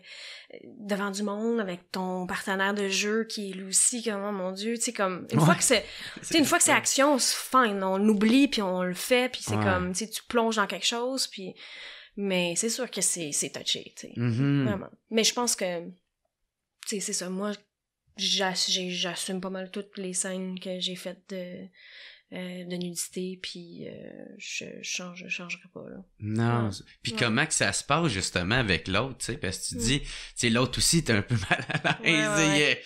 devant du monde avec ton partenaire de jeu qui est lui aussi comme oh mon dieu, tu sais comme une fois que c'est une fois que c'est action, on fine, on oublie, puis on le fait puis c'est comme tu tu plonges dans quelque chose puis mais c'est sûr que c'est c'est touché, tu sais. Mm-hmm. Vraiment. Mais je pense que sais, c'est ça, moi, j'assume pas mal toutes les scènes que j'ai faites de, euh, de nudité, puis euh, je, change, je changerai pas. Là. Non. Puis comment que ça se passe justement avec l'autre, tu sais, parce que tu mm. dis, tu sais, l'autre aussi, t'es un peu mal à l'aise.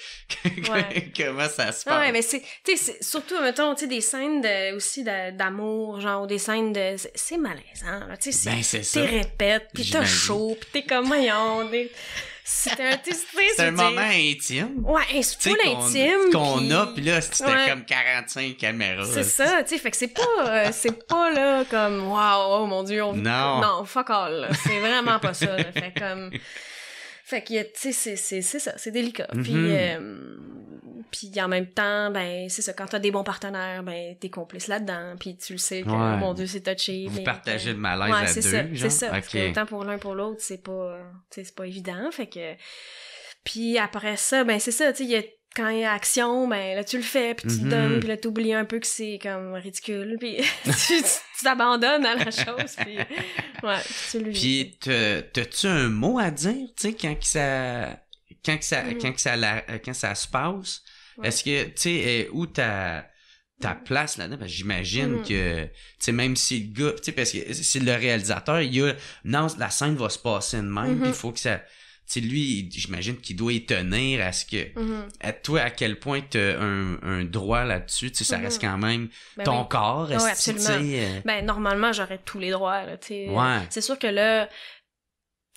comment ça se passe? ouais, mais c'est, tu sais, surtout, mettons, tu sais, des scènes aussi d'amour, genre, des scènes de. C'est malaisant, hein, tu sais, c'est. Ben, c'est ça. T'es répètes, puis t'as chaud, puis t'es comme, voyons. C'était un un moment intime. Ouais, un spool intime. Qu'on a, puis là, c'était comme 45 caméras. C'est ça, tu sais. Fait que c'est pas, euh, c'est pas là comme, waouh, oh mon Dieu, on. Non. Non, fuck all, C'est vraiment pas ça, Fait comme. Fait que, tu sais, c'est ça, c'est délicat. Puis mhm. euh, puis en même temps, ben c'est ça, quand t'as des bons partenaires, ben t'es complice là-dedans, puis tu le sais que mon Dieu, c'est touché. Vous partagez le malaise à deux, ça, C'est ça, okay. temps pour l'un pour l'autre, c'est pas, euh, c'est pas évident, fait que... Puis après ça, ben c'est ça, tu sais, quand il y a action, ben là tu le fais, puis tu te donnes, mm-hmm. puis là t'oublies un peu que c'est comme ridicule, puis tu t'abandonnes à la chose, puis ouais, tu le Puis t'as-tu un mot à dire, tu sais, quand ça, quand que ça, mm-hmm. quand que quand ça se passe, est-ce que, tu sais, euh, où ta, ta place là-dedans? Parce que j'imagine mm. que, tu sais, même si le gars, tu sais, parce que c'est le réalisateur, il a, non, la scène va se passer de même, il mm-hmm. faut que ça, tu sais, lui, j'imagine qu'il doit y tenir à ce que, mm-hmm. toi, à quel point tu un, droit là-dessus, tu sais, ça reste mm-hmm. quand même ben ton corps. Oui, absolument. sais... Euh, ben, normalement, j'aurais tous les droits, tu sais. Euh, ouais. C'est sûr que là,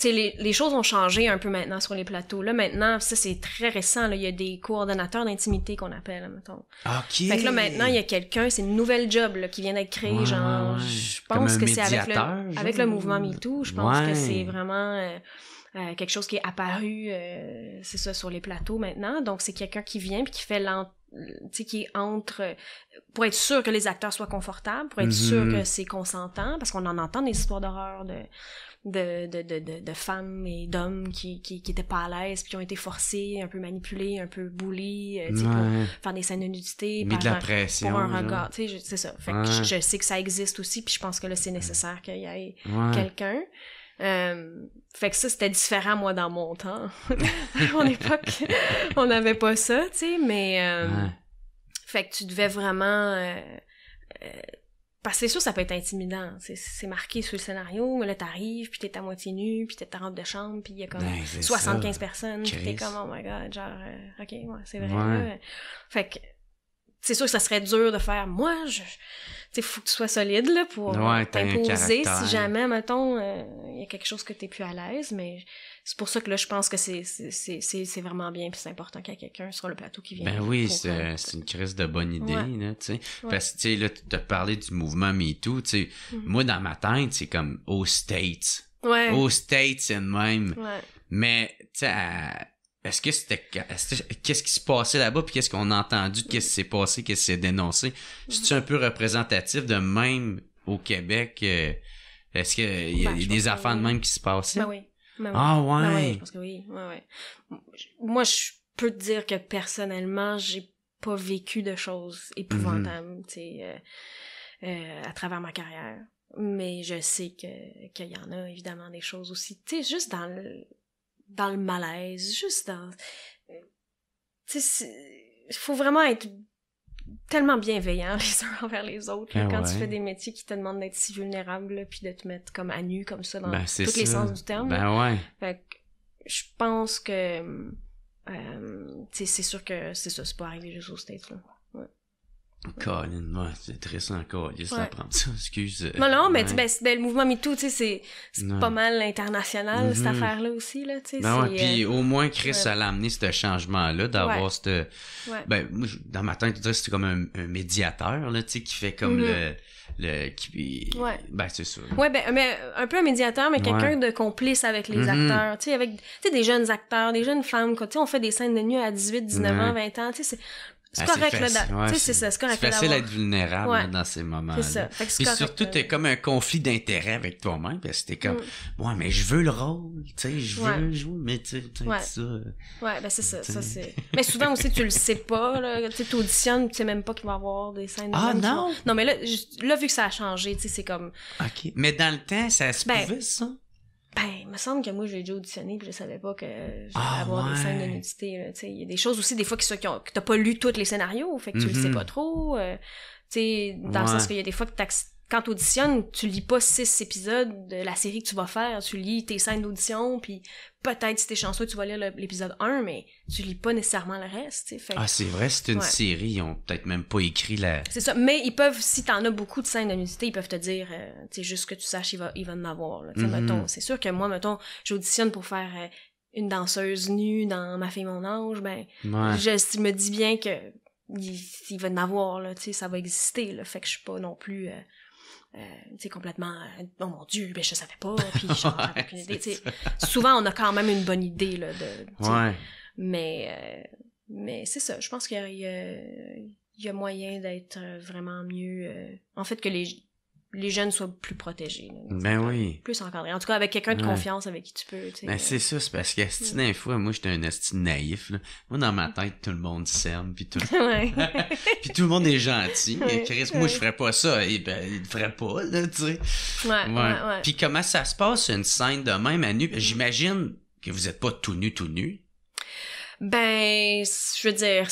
sais, les, les, choses ont changé un peu maintenant sur les plateaux. Là, maintenant, ça, c'est très récent. il y a des coordonnateurs d'intimité qu'on appelle, mettons. Ah, OK. Fait que là, maintenant, il y a quelqu'un, c'est une nouvelle job là, qui vient d'être créée. genre, je pense que c'est avec le, avec le mouvement MeToo. Je pense que c'est vraiment euh, euh, quelque chose qui est apparu, euh, c'est ça, sur les plateaux maintenant. Donc, c'est quelqu'un qui vient puis qui fait l'entrée qui entre pour être sûr que les acteurs soient confortables, pour être mm-hmm. sûr que c'est consentant, parce qu'on en entend des histoires d'horreur de de, de, de, de femmes et d'hommes qui, qui, qui, étaient pas à l'aise, puis qui ont été forcés, un peu manipulés, un peu euh, tu sais pour faire des scènes de nudité. de la pression. Pour un regard, tu sais, c'est ça. Fait que je, sais que ça existe aussi, puis je pense que là, c'est nécessaire qu'il y ait quelqu'un. Euh, fait que ça, c'était différent, moi, dans mon temps. à mon époque, on n'avait pas ça, tu sais, mais... Euh, fait que tu devais vraiment... Euh, euh parce que c'est sûr, ça peut être intimidant. C'est marqué sur le scénario, mais là, t'arrives, puis t'es à moitié nu, puis t'es ta robe de chambre, puis il y a comme 75 ben, personnes, puis t'es comme, oh my god, genre, euh, ok, ouais, c'est vrai. Fait que, c'est sûr que ça serait dur de faire, moi, je, tu faut que tu sois solide, là, pour t'imposer si jamais, mettons, euh, il euh, y a quelque chose que t'es plus à l'aise, mais c'est pour ça que là, je pense que c'est vraiment bien puis c'est important qu'il y ait quelqu'un sur le plateau qui vient Ben oui, c'est une crise de bonne idée, là, tu sais. Parce que, tu sais, là, tu as parlé du mouvement MeToo, tu sais. Mhm. Moi, dans ma tête, c'est comme aux States. Ouais. Aux States, c'est même. Mais, tu sais, Est-ce que c'était qu'est-ce qui se passait là-bas puis qu'est-ce qu'on a entendu, qu'est-ce qui s'est passé, qu'est-ce qui s'est dénoncé mhm. C'est un peu représentatif de même au Québec. Euh, est-ce qu'il y a, ben, des affaires de même qui se passaient ben oui. Bah ah ouais. Bah que oui. Ouais, ouais. Moi, je peux te dire que personnellement, j'ai pas vécu de choses épouvantables, mm-hmm. tu sais euh, euh, à travers ma carrière. Mais je sais que qu'il y en a évidemment des choses aussi, tu sais, juste dans le dans le malaise, juste dans, euh, tu sais, il faut vraiment être tellement bienveillants les uns envers les autres. Ah quand tu fais des métiers qui te demandent d'être si vulnérable, puis de te mettre comme à nu, comme ça, dans ben, tous les sens du terme. Ben ouais. Fait je pense que. Euh, c'est sûr que c'est ça, c'est pas arrivé juste au States. Là. Colin, c'est triste encore, juste ça, excuse. Euh, non, non, mais ben, le mouvement MeToo, tu c'est pas mal international, cette mm-hmm. affaire-là aussi, là, tu sais. Ben puis euh, au moins, Chris, ça l'a amené ce changement-là, d'avoir ce... Ben, dans ma tête, tu dirais c'est comme un, médiateur, là, tu sais, qui fait comme mm-hmm. le... le Ben, c'est ça. Ouais, ben, mais un peu un médiateur, mais quelqu'un de complice avec les mm-hmm. acteurs, avec, des jeunes acteurs, des jeunes femmes, tu on fait des scènes de nuit à 18, 19 ans, 20 ans, tu sais, ah, c'est correct, là. c'est ça, facile d'être vulnérable dans ces moments. là C'est ça. Puis surtout, t'es euh, comme un conflit d'intérêt avec toi-même, parce que t'es comme, moi mm. ouais, mais je veux le rôle, tu sais, je veux le jouer, mais tu sais, ça. Ouais, ben c'est ça, ça mais souvent aussi, tu le sais pas, là. Tu t'auditionnes, tu sais même pas qu'il va y avoir des scènes. Ah non! Non, mais là, là, vu que ça a changé, tu sais, c'est comme. Ok. Mais dans le temps, ça se ben, pouvait, ça? Ben, il me semble que moi, j'ai déjà auditionné puis je savais pas que j'allais ah, avoir des scènes de nudité. Il y a des choses aussi, des fois, qui, sont, qui que t'as pas lu tous les scénarios, fait que tu le sais mhm. pas trop. Euh, tu sais, dans le sens qu'il y a des fois que quand tu auditionnes, tu lis pas six épisodes de la série que tu vas faire, tu lis tes scènes d'audition, puis peut-être si t'es chanceux, tu vas lire l'épisode 1, mais tu lis pas nécessairement le reste. Ah, c'est vrai, c'est une série, ils ont peut-être même pas écrit la... C'est ça, mais ils peuvent, si t'en as beaucoup de scènes de ils peuvent te dire, euh, juste que tu saches, ils va, il en avoir. Mhm. C'est sûr que moi, mettons, j'auditionne pour faire euh, une danseuse nue dans Ma fille, mon ange, ben, je, me dis bien que il, il va en avoir, ça va exister, là, fait que je suis pas non plus... Euh, euh, complètement euh, oh mon dieu ben je savais pas puis aucune souvent on a quand même une bonne idée là de mais euh, mais c'est ça je pense qu'il y, y, a moyen d'être euh, vraiment mieux en fait que les les jeunes soient plus protégés. ben oui. Plus encadrés. En tout cas, avec quelqu'un de confiance avec qui tu peux. Tu sais, ben euh, c'est ça, c'est parce que esti fois, moi, j'étais un estime naïf. Là. Moi, dans ma tête, tout le monde s'aime, puis tout... Ouais. puis tout le monde est gentil. Et Chris, moi, je ferais pas ça. Et ben, il le ferait pas, là, tu sais. Ouais, ouais, Puis comment ça se passe, une scène de même à nu? J'imagine que vous êtes pas tout nu, tout nu. Ben, je veux dire,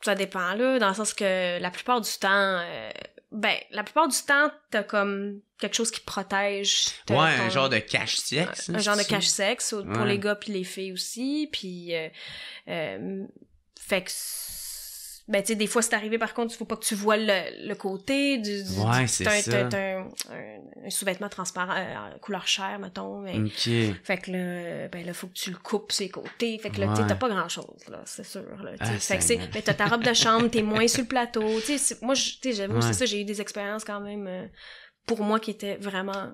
ça dépend, là, dans le sens que la plupart du temps... Euh, ben, la plupart du temps, t'as comme quelque chose qui protège. Ouais, un genre de cache-sexe. Un, genre de cache-sexe pour les gars puis les filles aussi. Puis, euh, euh fait que ben, tu sais, des fois, c'est arrivé, par contre, il faut pas que tu vois le, côté du. c'est un, un, sous-vêtement transparent, euh, couleur chair, mettons. Fait que là, ben là, faut que tu le coupes ses côtés. Fait que là, tu t'as pas grand-chose, là, c'est sûr. Là, ah, fait que c'est. Ben, t'as ta robe de chambre, t'es moins sur le plateau. Tu sais, moi, tu sais, j'avoue, c'est ça, j'ai eu des expériences quand même, euh, pour moi, qui étaient vraiment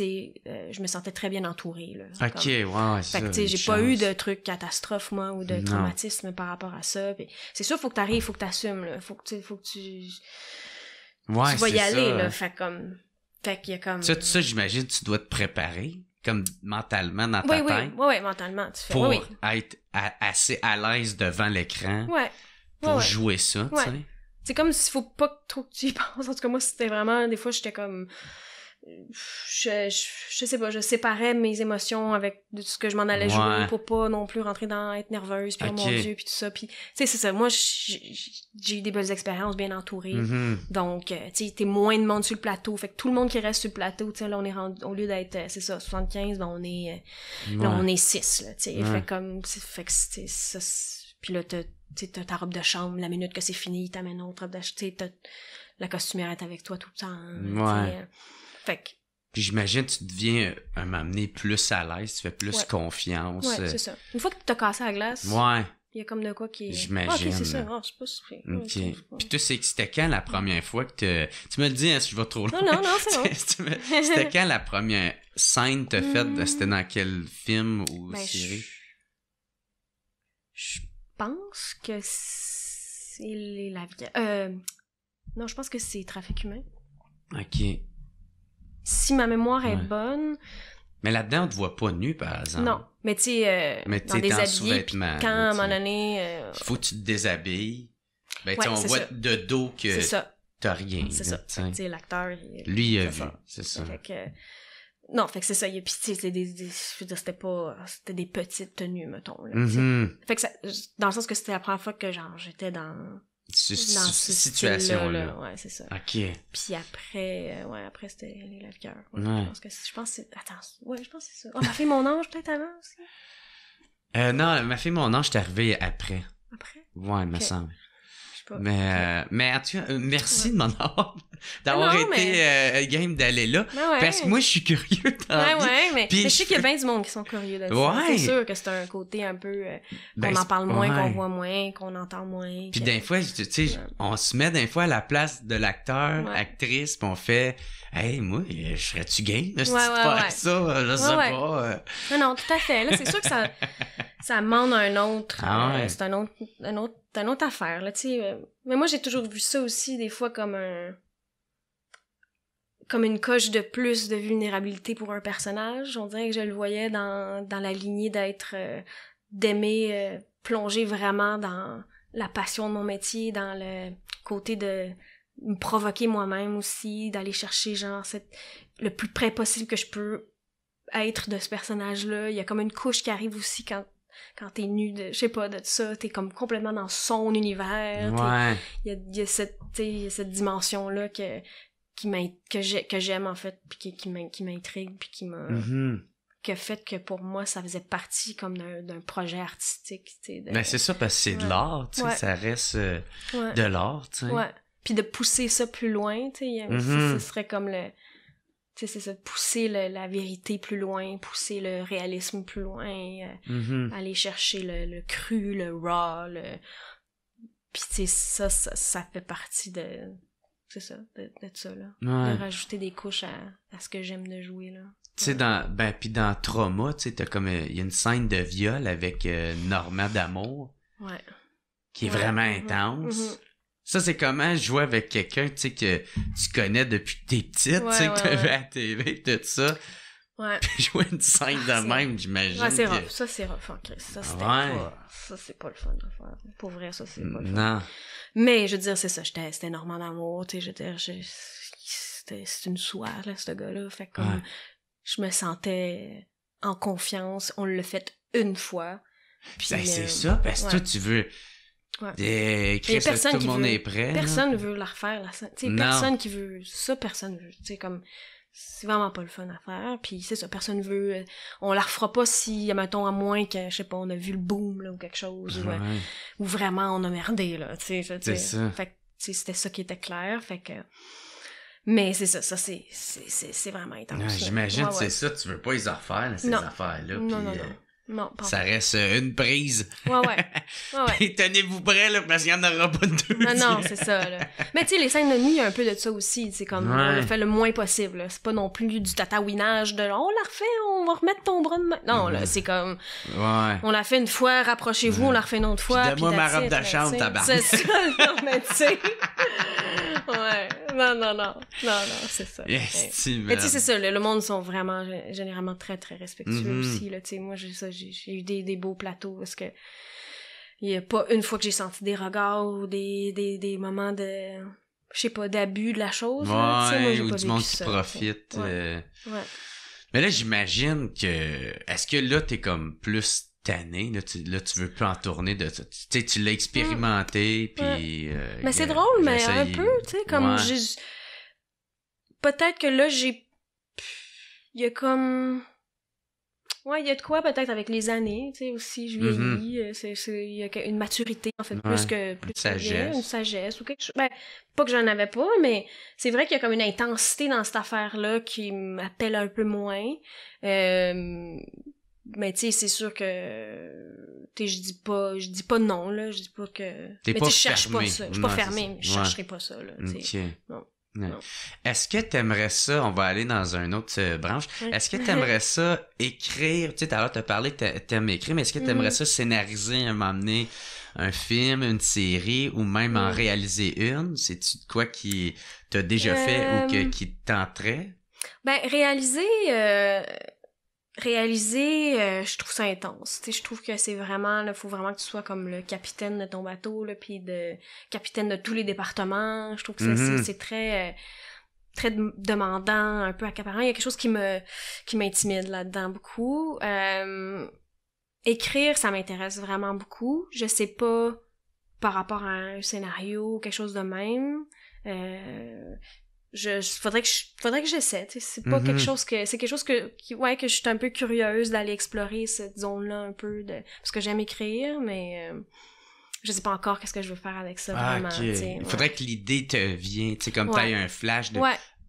euh, je me sentais très bien entourée. ok, ouais, c'est Fait j'ai pas eu de trucs catastrophe, moi, ou de traumatisme par rapport à ça. C'est sûr, faut que t'arrives, faut que t'assumes, là. Faut que, faut que tu... tu vas y aller, là. Fait comme... Fait qu'il y a comme... Ça, ça j'imagine, tu dois te préparer, comme mentalement, dans ta tête. Oui, oui, mentalement. Tu fais... Pour être assez à l'aise devant l'écran. Ouais. Pour jouer ça, tu sais. C'est comme s'il faut pas trop que tu y penses. En tout cas, moi, c'était vraiment... Des fois, j'étais comme je, sais pas, je séparais mes émotions avec de ce que je m'en allais jouer pour pas non plus rentrer dans être nerveuse, puis oh mon Dieu, puis tout ça. Puis, tu sais, c'est ça. Moi, j'ai eu des belles expériences, bien entourées. Mm-hmm. Donc, euh, tu sais, t'es moins de monde sur le plateau. Fait que tout le monde qui reste sur le plateau, tu sais, là, on est au lieu d'être, euh, c'est ça, 75, ben on est, euh, là, on est 6, tu sais. Fait comme, fait que, ça. Puis là, t'as ta robe de chambre, la minute que c'est fini, t'amènes autre robe de chambre, la costumière est avec toi tout le temps. Fait que... j'imagine tu deviens euh, un m'amener plus à l'aise, tu fais plus confiance. Ouais, euh. c'est ça. Une fois que tu t'as cassé la glace. Ouais. Il y a comme de quoi qui. J'imagine. Ah, ok, c'est ça. Ah, suis pas Puis tu sais, c'était quand la première fois que tu... tu me le dis, hein, si je vais trop loin. Non, non, c'est bon. c'était quand la première scène te faite C'était dans quel film ou ben, série Je pense que c'est la vie. Euh... Non, je pense que c'est Trafic humain. Ok si ma mémoire est bonne. Mais là-dedans, on te voit pas nu, par exemple. Non, mais tu sais, euh, dans des habits, quand, à un moment donné... Euh, Faut que tu te déshabilles. Ben, ouais, on voit de dos que t'as rien. C'est ça. Tu sais, l'acteur... Lui, il a vu, c'est ça. Euh, non, fait que c'est ça. Puis, tu sais, des, des... je veux dire, c'était pas... C'était des petites tenues, mettons. Mm-hmm. Fait que ça... Dans le sens que c'était la première fois que, genre, j'étais dans ce, situation-là. Ouais, c'est ça. OK. Puis après, euh, ouais, après c'était les lèvres cœur ouais, que je pense c'est. Attends, ouais, je pense que c'est ça. Oh, ma fait mon ange, peut-être avant aussi. Euh, non, ma fille, mon ange, t'es arrivé après. Après? Ouais, il me semble. Mais, euh, mais euh, merci de m'en avoir, d'avoir été euh, game d'aller là. Ben Parce que moi, je suis curieux. Dans mais, Puis je sais qu'il y a bien du monde qui sont curieux là-dessus. C'est sûr que c'est un côté un peu. Ben, qu'on en parle moins, qu'on voit moins, qu'on entend moins. Puis des fois, tu sais, on se met des fois à la place de l'acteur, actrice, puis on fait. Hey, moi, je serais-tu game si tu ouais ça? Je sais pas. Non, non, tout à fait. Là, c'est sûr que ça. ça demande un autre. Ah euh, c'est un autre, un autre, un autre affaire, là, tu sais. Euh, mais moi, j'ai toujours vu ça aussi, des fois, comme un. comme une coche de plus de vulnérabilité pour un personnage. On dirait que je le voyais dans, dans la lignée d'être. Euh, d'aimer plonger vraiment dans la passion de mon métier, dans le côté de me provoquer moi-même aussi, d'aller chercher, genre, le plus près possible que je peux être de ce personnage-là. Il y a comme une couche qui arrive aussi quand quand t'es nu de, je sais pas, de ça, t'es comme complètement dans son univers. Il y, a, cette, cette dimension-là que, que j'aime, en fait, qui, m'intrigue, puis qui me... Mm-hmm. fait que pour moi, ça faisait partie comme d'un projet artistique, tu ben, c'est ça, parce que c'est de l'art, tu ça reste euh, de l'art, tu sais. Puis de pousser ça plus loin, tu sais, mm-hmm. serait comme le c'est ça, pousser la vérité plus loin, pousser le réalisme plus loin, euh, mm-hmm. aller chercher le, cru, le raw, Puis, tu ça, ça, fait partie de... C'est ça, là. De rajouter des couches à, ce que j'aime de jouer, là. Tu sais, dans... Ben, dans Trauma, tu sais, comme... Il euh, y a une scène de viol avec euh, Norma D'Amour. Qui est vraiment mm-hmm. intense. Mm-hmm. Ça, c'est comment jouer avec quelqu'un, tu sais, que tu connais depuis que t'es petite, tu sais, que tu avais à la télé, tout ça. Ouais. jouer une scène de ah, même, j'imagine. Ouais, c'est que... Ça, c'est rough, en hein, Chris. Ça, c'était pas... Ça, c'est pas le fun de faire. Pour vrai, ça, c'est pas le fun. Non. Mais, je veux dire, c'est ça. J'étais, c'était énormément d'amour, tu sais, j'étais... C'était, une soirée, là, ce gars-là. Fait que, je me sentais en confiance. On l'a fait une fois. Ben, Puis, c'est euh, ça, parce que toi, tu veux... Ouais. Et, personne veut, Personne ne veut la refaire, la scène. Personne qui veut ça, personne veut. C'est vraiment pas le fun à faire. Puis c'est ça, personne veut. Euh, on la refera pas si, mettons, à moins que, je sais pas, on a vu le boom là, ou quelque chose. Ou, euh, vraiment on a merdé, là. C'est ça. Fait c'était ça qui était clair. Fait que. Mais c'est ça, ça c'est vraiment intense. J'imagine que ouais, c'est ça, tu veux pas les refaire, ces affaires-là. Non, euh, ça reste euh, une prise. Ouais, ouais. tenez-vous prêts, là, parce qu'il n'y en aura pas de deux. Non, non, c'est ça. Mais tu sais, les scènes de nuit, il y a un peu de ça aussi. C'est comme, on le fait le moins possible. C'est pas non plus du tataouinage de on la refait, on va remettre ton bras de main. Non, là, c'est comme. On la fait une fois, rapprochez-vous, on la refait une autre fois. Puis moi ma robe de chambre, tabac. C'est ça, là, mais tu sais. ouais non, non, non. Non, non, c'est ça. Mais tu sais, c'est ça. Le, monde sont vraiment généralement très, très respectueux mm-hmm. aussi. moi, j'ai eu des, beaux plateaux parce que il n'y a pas une fois que j'ai senti des regards ou des, moments de je sais pas d'abus de la chose ou du monde qui profite euh. mais là j'imagine que est-ce que là t'es comme plus tanné. Là tu, veux plus en tourner de Tu tu l'as expérimenté, mm. puis... Euh, mais c'est drôle, mais un peu, tu sais, comme... Peut-être que là, j'ai... Il y a comme... Ouais, il y a de quoi peut-être avec les années, tu sais, aussi, je mm-hmm. vieillis, euh, il y a une maturité, en fait, plus que... une sagesse. une sagesse ou quelque chose. Ben, pas que j'en avais pas, mais c'est vrai qu'il y a comme une intensité dans cette affaire-là qui m'appelle un peu moins. Euh, mais tu sais, c'est sûr que je dis pas je dis pas non là, je dis pas que mais tu cherches cherche pas ça, je suis pas fermé, je chercherai pas ça là, non. Est-ce que tu aimerais ça, on va aller dans une autre euh, branche, est-ce que tu aimerais ça écrire, tu sais, tout à l'heure t'as parlé que t'aimes écrire, mais est-ce que tu aimerais mm. ça scénariser m'amener un film, une série ou même en mm. réaliser une? C'est-tu de quoi qui t'as déjà fait ou que, euh, qui tenterait? Ben, réaliser, euh, réaliser, euh, je trouve ça intense. je trouve que c'est vraiment, Il faut vraiment que tu sois comme le capitaine de ton bateau, là, puis de capitaine de tous les départements. Je trouve que c'est mhm. très, euh, très demandant, un peu accaparant. Il y a quelque chose qui me, qui m'intimide là-dedans beaucoup. Euh, écrire, ça m'intéresse vraiment beaucoup. Je sais pas par rapport à un scénario quelque chose de même je, faudrait que faudrait que j'essaie c'est pas quelque mm-hmm. chose que c'est quelque chose que ouais que je suis un peu curieuse d'aller explorer cette zone là un peu de parce que j'aime écrire mais euh, je sais pas encore qu'est-ce que je veux faire avec ça ah, il faudrait que l'idée te vienne tu comme un flash de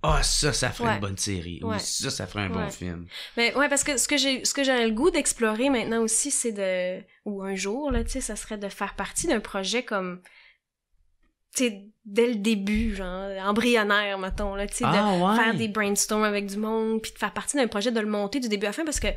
Ah, ça, ça ferait une bonne série. Ou ça, ça ferait un bon film. Mais ouais, parce que ce que j'ai, ce que j'aurais le goût d'explorer maintenant aussi, c'est de, ou un jour, là, tu sais, ça serait de faire partie d'un projet comme, sais, dès le début, genre, embryonnaire, mettons, là, tu sais, de ah, faire des brainstorms avec du monde, puis de faire partie d'un projet, de le monter du début à la fin, parce que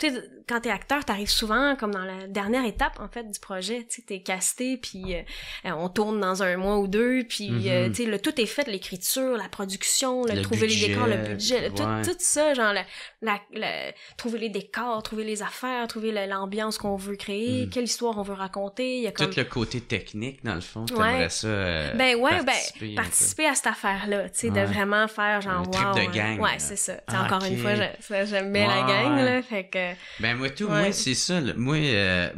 tu sais, quand t'es acteur, t'arrives souvent comme dans la dernière étape en fait du projet. Tu sais, t'es casté, puis euh, euh, on tourne dans un mois ou deux, puis euh, mhm. tu sais, tout est fait, l'écriture, la production, le, trouver les décors, le budget, tout, tout, ça, genre la, trouver les décors, trouver les affaires, trouver l'ambiance qu'on veut créer, mhm. quelle histoire on veut raconter. Il y a comme... Tout le côté technique dans le fond. T'aimerais ça. ben ouais, ben, participer, ben participer à cette affaire-là, tu sais, de vraiment faire genre. trip de gang. Ouais, c'est ça. Tu ah, Encore une fois, j'aime bien la gang là, fait que euh, ben, moi, tout, moi, c'est ça. Moi, euh,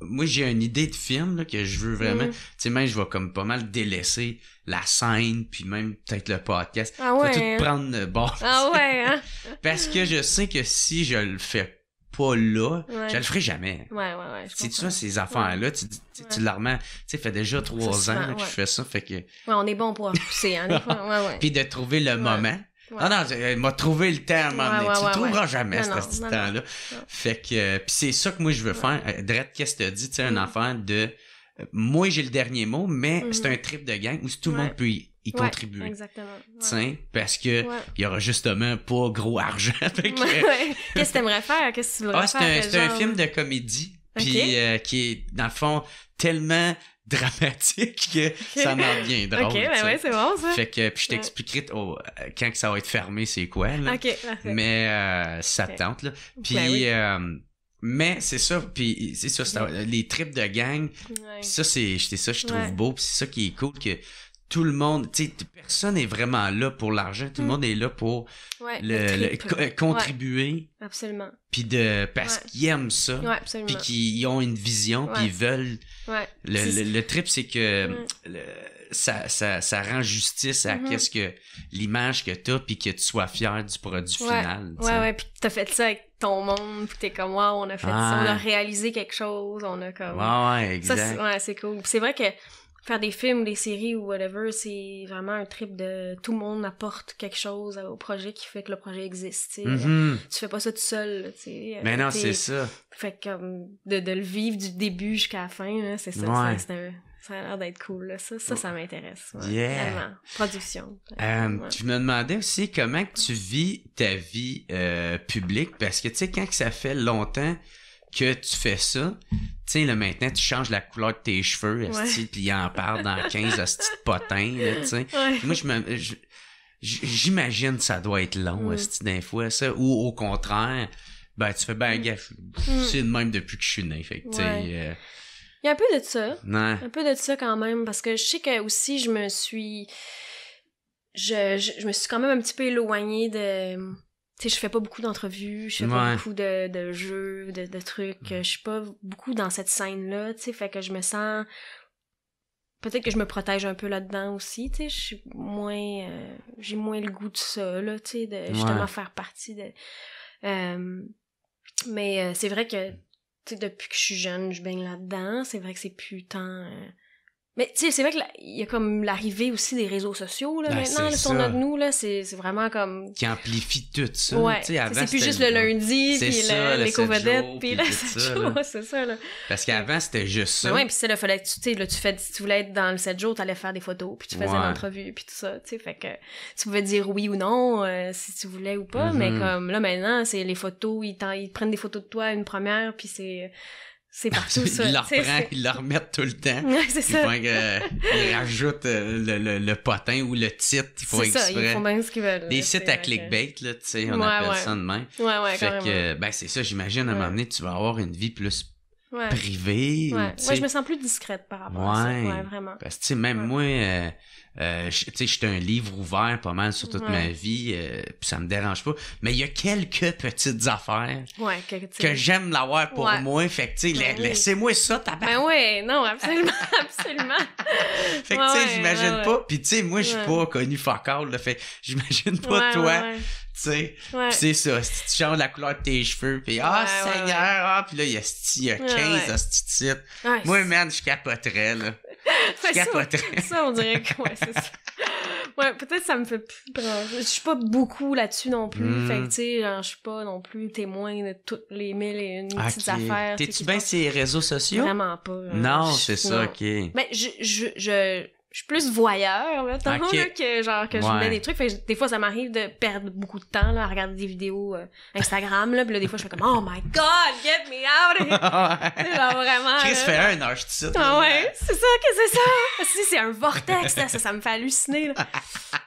moi j'ai une idée de film là, que je veux vraiment. Mhm. Tu sais, même, je vais comme pas mal délaisser la scène, puis même peut-être le podcast. Ah ouais, tout hein. prendre le bord. Ah ouais, hein. Parce que je sais que si je le fais pas là, je le ferai jamais. Ouais, ouais, ouais. Tu vois, ces affaires-là, tu, tu, tu Tu sais, fait déjà trois ans que je fais ça, fait que. Ouais, on est bon pour pousser, hein, des fois. Puis de trouver le moment. Ah Non, non, elle m'a trouvé le temps à m'emmener. tu ne trouveras jamais ce, temps-là. Fait que, euh, puis c'est ça que moi je veux faire. Euh, Drette, qu'est-ce que tu dit, tu sais, un enfant mm. de. Euh, moi, j'ai le dernier mot, mais mm. c'est un trip de gang où tout le monde peut y, contribuer. Exactement. parce que il aura justement pas gros argent. qu'est-ce que tu aimerais faire? Qu'est-ce que tu voudrais ah, faire? C'est un, film de comédie. Puis qui est, dans le fond, tellement dramatique que ça m'en vient drôle. OK, ben ouais, c'est bon ça. Fait que puis je t'expliquerai quand que ça va être fermé, c'est quoi là. OK, Mais euh, ça tente là. Ben puis euh, mais c'est ça, puis c'est ça, les trips de gang, pis ça c'est ça je trouve beau, puis c'est ça qui est cool que tout le monde, tu sais, personne n'est vraiment là pour l'argent, tout le mm. monde est là pour le, contribuer. absolument. Puis de parce qu'ils aiment ça, puis qu'ils ont une vision, puis ils veulent. Le, trip, c'est que mm. ça, rend justice à l'image mm-hmm. qu'est-ce que l'image que t'as, puis que tu sois fier du produit final. Oui, Ouais, ouais, puis t'as fait ça avec ton monde, puis t'es comme wow, on a fait ça, on a réalisé quelque chose, on a comme. oui, exact. ouais, c'est cool. c'est vrai que faire des films, des séries ou whatever, c'est vraiment un trip de tout le monde apporte quelque chose au projet qui fait que le projet existe. Tu mhm. fais pas ça tout seul. T'sais. Euh, Mais non, c'est ça. Fait comme de, le vivre du début jusqu'à la fin, c'est ça. ça a l'air d'être cool. Ça, ça, oh. m'intéresse. vraiment Production. Tu euh, me demandais aussi comment tu vis ta vie euh, publique parce que, tu sais, quand que ça fait longtemps que tu fais ça, tu sais, là, maintenant, tu changes la couleur de tes cheveux, puis il en parle dans 15 hosties de potins, tu sais. Moi, je me... J'imagine que ça doit être long, ce fois, ça. Ou au contraire, ben, tu fais ben, mm. gaffe, mm. c'est le même depuis que je suis né, fait tu sais... Euh, il y a un peu de ça. Un peu de ça quand même, parce que je sais que aussi, je me suis... Je, je me suis quand même un petit peu éloignée de tu sais, je fais pas beaucoup d'entrevues, je fais pas beaucoup de, de jeux, de, de trucs. Je suis pas beaucoup dans cette scène-là, tu fait que je me sens... Peut-être que je me protège un peu là-dedans aussi, tu je suis moins... Euh, j'ai moins le goût de ça, là, tu sais, de justement faire partie de... Euh, mais euh, c'est vrai que, tu depuis que je suis jeune, je baigne là-dedans, c'est vrai que c'est plus tant... Mais tu sais, c'est vrai qu'il y a comme l'arrivée aussi des réseaux sociaux là, ben, maintenant là, sur notre nous, là, c'est vraiment comme. Qui amplifie tout ça. Ouais. C'est plus juste le lundi, puis les covedettes, puis là, c'est ça. Là. Parce qu'avant, c'était juste ça. ouais, puis c'est là, fallait tu, là, tu, fais, tu voulais être dans le 7 jours, t'allais faire des photos, puis tu faisais l'entrevue, pis puis tout ça. Tu sais, fait que tu pouvais dire oui ou non, euh, si tu voulais ou pas, mais mm-hmm. comme là maintenant, c'est les photos, ils, ils prennent des photos de toi, une première, puis c'est c'est partout ça. Ils la reprend, remet tout le temps. c'est ça. Euh, ils rajoutent euh, le, potin ou le titre. C'est exprès. Ça, ils font bien ce qu'ils veulent. Des sites à clickbait, là, tu sais, on appelle ça de même. Ouais, ouais, fait que, ben, c'est ça, j'imagine, à un moment donné, tu vas avoir une vie plus privée. Ouais. je me sens plus discrète par rapport à ça. Ouais, vraiment. Parce que, tu sais, même moi, euh, euh, tu sais, j'étais un livre ouvert pas mal sur toute ma vie, euh, puis ça me dérange pas. Mais il y a quelques petites affaires que j'aime l'avoir pour moi. Fait que, tu sais, ben laissez-moi ça, tabac. Ben oui, non, absolument, absolument. fait que, tu sais, j'imagine pas. Puis, tu sais, moi, je suis pas connu fuck all, fait j'imagine pas toi tu sais. c'est ça, si tu changes la couleur de tes cheveux, puis ah, Seigneur, ah, puis là, il y a, 15 à ce titre. Moi, man, je capoterais, là. Je capoterais. Ça, on dirait que, ouais, c'est ça. Ouais, peut-être ça me fait plus Je suis pas beaucoup là-dessus non plus. Fait que, mm. tu sais, je suis pas non plus témoin de toutes les mille et une petites affaires. T'es-tu bien sur les réseaux sociaux? Vraiment pas. Hein. Non, c'est ça, ok. Mais je, je je suis plus voyeur là, que genre que je mets des trucs des fois ça m'arrive de perdre beaucoup de temps là à regarder des vidéos euh, Instagram là puis là des fois je fais comme oh my god get me out ouais. genre vraiment Chris fait un heure je ah ouais c'est ça que c'est ça ah, si c'est un vortex là, ça ça me fait halluciner là.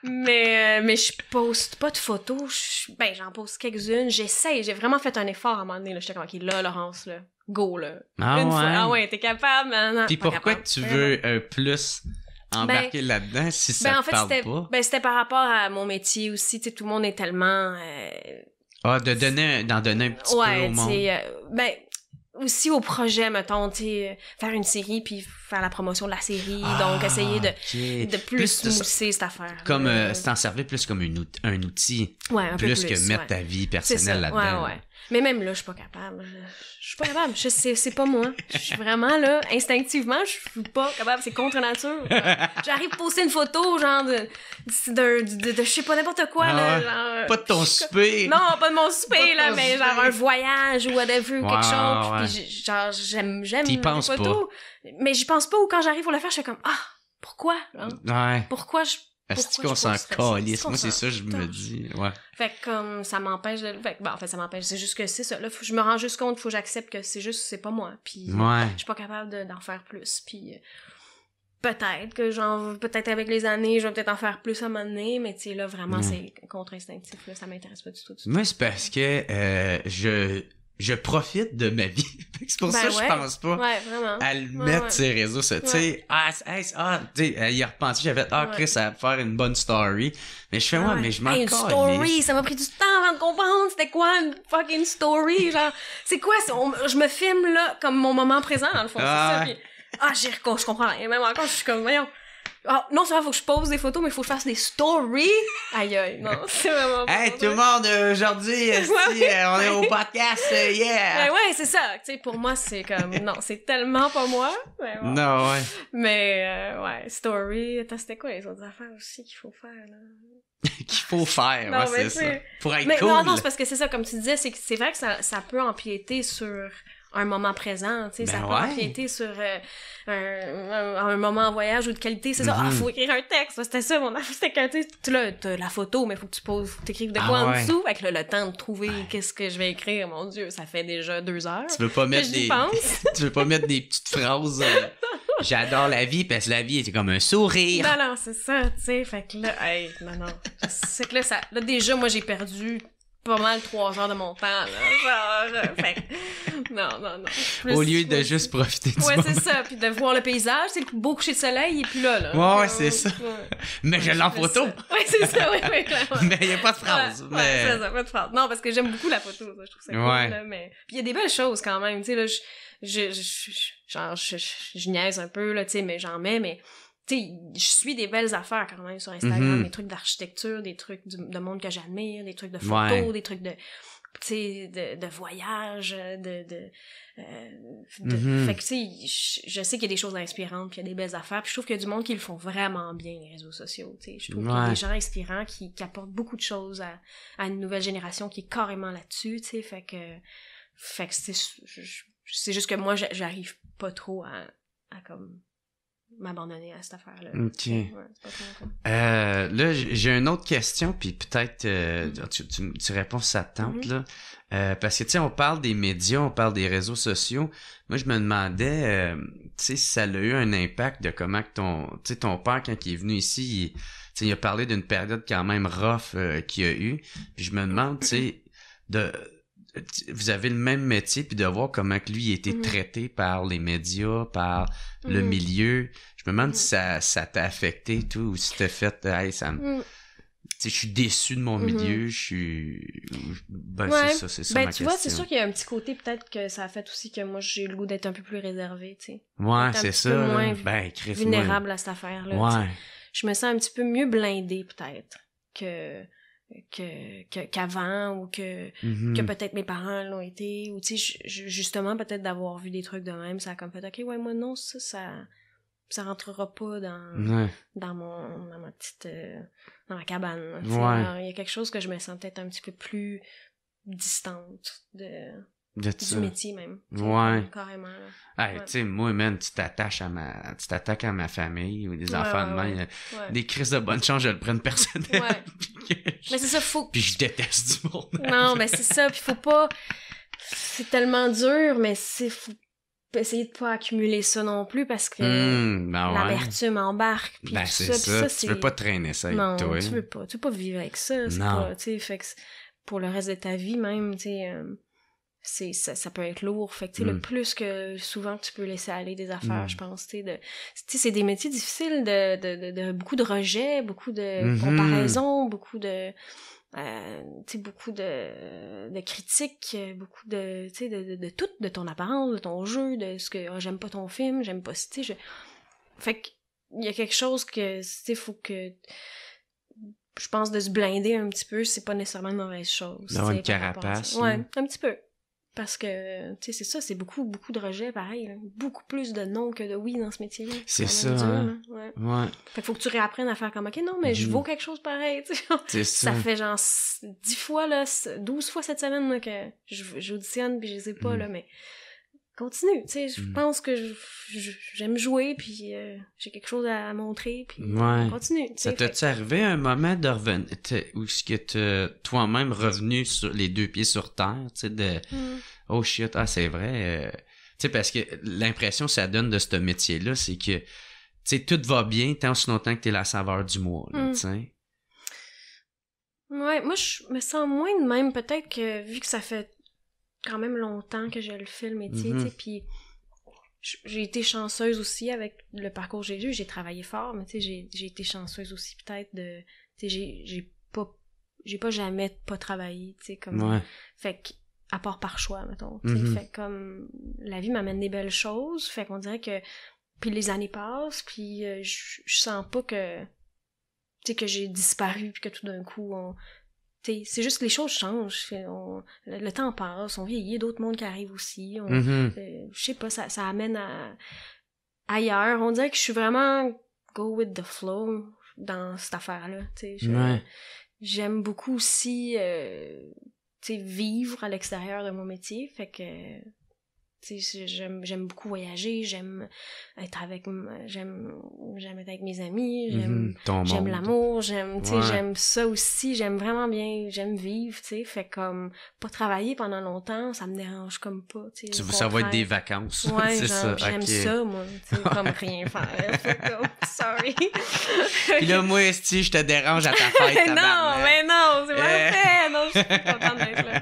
mais euh, mais je poste pas de photos ben j'en poste quelques-unes j'essaie j'ai vraiment fait un effort à un moment donné là j'étais comme ok là Laurence là go là ah, ouais. ah ouais t'es capable maintenant puis pourquoi tu veux un euh, plus ben, embarquer là-dedans si ben, ça ben, en fait, parle pas? Ben, c'était par rapport à mon métier aussi. Tu sais, tout le monde est tellement... Euh, ah, de donner, d'en donner un petit peu au monde. Euh, ben, aussi au projet, mettons, tu euh, faire une série puis faire la promotion de la série. donc, ah, essayer de, de plus, mousser cette affaire. Comme, euh, s'en servir plus comme un outil. un plus, peu plus que mettre ta vie personnelle là-dedans. Ouais, ouais. Mais même là, je suis pas capable. Je suis pas capable. Je, c'est, c'est pas moi. Je suis vraiment là, instinctivement, je suis pas capable. C'est contre nature. J'arrive à poster une photo, genre, de, de, de, je sais pas n'importe quoi. là, ah, pas de ton souper. Non, pas de mon souper, là, mais genre un voyage ou whatever, ou quelque chose. Puis genre, j'aime, j'aime les photos. Mais j'y pense pas ou quand j'arrive pour le faire, je suis comme, ah, pourquoi? Pourquoi je est-ce qu'on s'en calisse? Moi, c'est ça, je me dis. Ouais. Fait comme ça m'empêche de. en fait, ça m'empêche. C'est juste que c'est ça. Là, je me rends juste compte, faut que j'accepte que c'est juste, c'est pas moi. Puis, je suis pas capable d'en faire plus. Puis, euh, peut-être que j'en. Peut-être avec les années, je vais peut-être en faire plus à un moment donné, mais tu sais, là, vraiment, c'est contre-instinctif. ça m'intéresse pas du tout. moi, c'est parce que euh, Je profite de ma vie pour ben ça, ouais. je pense pas ouais, vraiment. à le mettre ses réseaux Tu sais, ah, ah, euh, il a repensé, j'avais ah, Chris, ça faire une bonne story. Mais je fais, moi mais je m'en hey, Une story, ça m'a pris du temps avant de comprendre c'était quoi une fucking story. genre, c'est quoi, je me filme là comme mon moment présent, dans le fond. Ah, ça, pis, ah je comprends rien. Même encore, je suis comme, voyons. Ah, non seulement faut que je pose des photos, mais il faut que je fasse des stories. Aïe, aïe, non, c'est vraiment pas Hey, tout le monde, euh, aujourd'hui, euh, euh, on est au podcast, yeah! Ben ouais, c'est ça. Tu sais, pour moi, c'est comme, non, c'est tellement pas moi. Mais Non, ouais. Mais, ouais, story. t'as c'était quoi les autres affaires aussi qu'il faut faire, là? qu'il faut faire, ouais, c'est ça. Pour être mais, Non, non, c'est parce que c'est ça, comme tu disais, c'est, c'est vrai que ça, ça peut empiéter sur un moment présent, tu sais, ben ça peut empiéter sur euh, un, moment en voyage ou de qualité, c'est ça, ah, mm-hmm. faut écrire un texte, c'était ça, mon avis, c'était qu'un, tu sais, t'as la photo, mais faut que tu poses, faut que de ah quoi en dessous, avec là, le temps de trouver qu'est-ce que je vais écrire, mon dieu, ça fait déjà deux heures. Tu veux pas mettre des... tu veux pas mettre des petites phrases... Euh, j'adore la vie parce que la vie c'est comme un sourire. Non, non, c'est ça, tu sais. Fait que là, hey, non, non. C'est que là, ça, là, déjà, moi, j'ai perdu pas mal trois heures de mon temps, là. Genre, euh, non, non, non. Au lieu de juste profiter de ça Ouais, c'est ça. Puis de voir le paysage, c'est le beau coucher de soleil, et puis là, là. Ouais, c'est ça. Mais je l'ai photo. Ouais, c'est ça, oui, oui, clairement. Mais il a pas de phrase. mais... pas de phrase. Non, parce que j'aime beaucoup la photo, ça, je trouve ça cool, là, mais... Puis il y a des belles choses, quand même, tu sais, là, je... Je, genre, je, je, je niaise un peu, là, tu sais, mais j'en mets, mais tu sais, je suis des belles affaires quand même sur Instagram, mhm. des trucs d'architecture, des trucs du, de monde que j'admire, des trucs de photos, des trucs de de, de voyage, de... de, euh, mhm. Fait que, tu sais, je, sais qu'il y a des choses inspirantes, puis il y a des belles affaires, puis je trouve qu'il y a du monde qui le font vraiment bien, les réseaux sociaux, Je trouve qu'il y a des gens inspirants qui, qui apportent beaucoup de choses à, une nouvelle génération qui est carrément là-dessus, tu sais, fait que... Fait que c'est juste que moi, j'arrive pas trop à, à comme m'abandonner à cette affaire-là. OK. Euh, là, j'ai une autre question, puis peut-être euh, mm-hmm. tu, tu, tu, réponds ça tente, mm-hmm. là. Euh, parce que, tu sais, on parle des médias, on parle des réseaux sociaux. Moi, je me demandais, tu sais, si ça a eu un impact de comment que ton, tu ton père, quand il est venu ici, il, il a parlé d'une période quand même rough qu'il a eu. Puis je me demande, tu sais, de vous avez le même métier, puis de voir comment que lui a été mm-hmm. traité par les médias, par le mm-hmm. milieu. Je me demande si mm-hmm. ça, ça t'a affecté tout, ou si t'as fait, mm. Je suis déçu de mon milieu, je suis. Ben, c'est ça, c'est ça. Ben, tu vois, c'est sûr qu'il y a un petit côté, peut-être que ça a fait aussi que moi, j'ai le goût d'être un peu plus réservé, tu sais. Ouais, c'est ça. Peu moins ben, vulnérable à cette affaire-là. Je me sens un petit peu mieux blindée, peut-être, que que qu'avant ou que que mhm. peut-être mes parents l'ont été ou tu sais justement peut-être d'avoir vu des trucs de même ça a comme fait ok ouais moi non ça ça ça rentrera pas dans dans mon dans ma petite euh, dans ma cabane il y a quelque chose que je me sens peut-être un petit peu plus distante de du métier même. Ouais. Carrément. Hey, tu sais, moi, même tu t'attaches à ma, tu t'attaques à ma famille ou des enfants de même. Des crises de bonne chance, je le prenne personnel. Mais c'est ça, faut. Puis je déteste du monde. Non, mais c'est ça, puis faut pas. C'est tellement dur, mais c'est faut essayer de pas accumuler ça non plus parce que mmh, l'amertume embarque. Puis ben c'est ça. tu veux pas traîner ça non, tu veux pas. Tu veux pas vivre avec ça. Non. Pas, fait que pour le reste de ta vie même, tu euh, ça, peut être lourd fait le mm. plus que souvent tu peux laisser aller des affaires mm. je pense tu de c'est des métiers difficiles de, de, de, beaucoup de rejets beaucoup de mm-hmm. comparaison beaucoup de euh, beaucoup de, de critiques, beaucoup de, de, de, de, tout, de ton apparence, de ton jeu, de ce que oh, j'aime pas ton film, j'aime pas si je... Fait il y a quelque chose que, tu faut que. Je pense de se blinder un petit peu, c'est pas nécessairement une mauvaise chose. D'avoir une carapace. Ouais, un petit peu. Parce que, tu sais, c'est ça, c'est beaucoup, beaucoup de rejets, pareil. Beaucoup plus de non que de oui dans ce métier-là. C'est ça, hein. Hein, ouais. ouais. Fait faut que tu réapprennes à faire comme, OK, non, mais je mm. vaux quelque chose pareil, tu sais. ça. fait genre 10 fois, là, 12 fois cette semaine, que j'auditionne, puis je sais pas, mm. là, mais continue. Tu sais, je mm. pense que j'aime jouer, puis euh, j'ai quelque chose à montrer, puis continue. Ça t'est arrivé un moment de revenir, où est-ce que toi-même revenu sur les deux pieds sur terre, tu sais, de mm. oh shit, ah c'est vrai. Euh, tu sais, parce que l'impression que ça donne de ce métier-là, c'est que tu sais, tout va bien tant que longtemps que t'es la saveur du mois, mm. tu sais. Ouais, moi je me sens moins de même peut-être que vu que ça fait quand même longtemps que j'ai le fais le métier, tu sais, mhm. puis j'ai été chanceuse aussi avec le parcours que j'ai eu, j'ai travaillé fort, mais tu sais, j'ai été chanceuse aussi peut-être de, tu sais, j'ai pas, j'ai pas jamais pas travaillé, tu sais, comme, fait que, à part par choix, mettons, mhm. fait comme, la vie m'amène des belles choses, fait qu'on dirait que, puis les années passent, puis euh, je sens pas que, tu sais, que j'ai disparu, puis que tout d'un coup, on, c'est juste que les choses changent. le, temps passe, on vieillit, d'autres mondes qui arrivent aussi. Mm-hmm. Euh, je sais pas, ça, amène à, ailleurs. On dirait que je suis vraiment go with the flow dans cette affaire-là. J'aime beaucoup aussi euh, vivre à l'extérieur de mon métier. Fait que j'aime beaucoup voyager, j'aime être avec j'aime être avec mes amis, mhm, j'aime l'amour, j'aime j'aime ça aussi, j'aime vraiment bien, j'aime vivre, tu fait comme pas travailler pendant longtemps, ça me dérange comme pas, tu sais. Ça va être des vacances. ça j'aime ça moi, comme rien faire. sorry. Puis là moi si je te dérange à ta fête. non, mais non, c'est vrai! Eh. non, je suis contente d'être là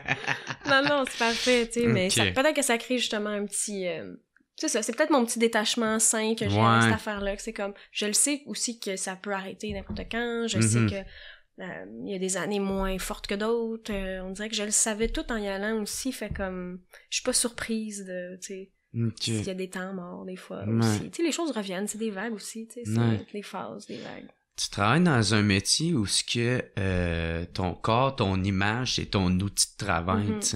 non, non, c'est parfait, tu sais, mais peut-être que ça crée justement un petit... Euh, c'est ça, c'est peut-être mon petit détachement sain que j'ai cette affaire-là, c'est comme, je le sais aussi que ça peut arrêter n'importe quand, je sais mhm. que euh, il y a des années moins fortes que d'autres, euh, on dirait que je le savais tout en y allant aussi, fait comme, je suis pas surprise de, tu sais, y a des temps morts des fois aussi. Tu sais, les choses reviennent, c'est des vagues aussi, tu sais, c'est des phases, des vagues tu travailles dans un métier où ce que euh, ton corps, ton image, c'est ton outil de travail, mm-hmm. tu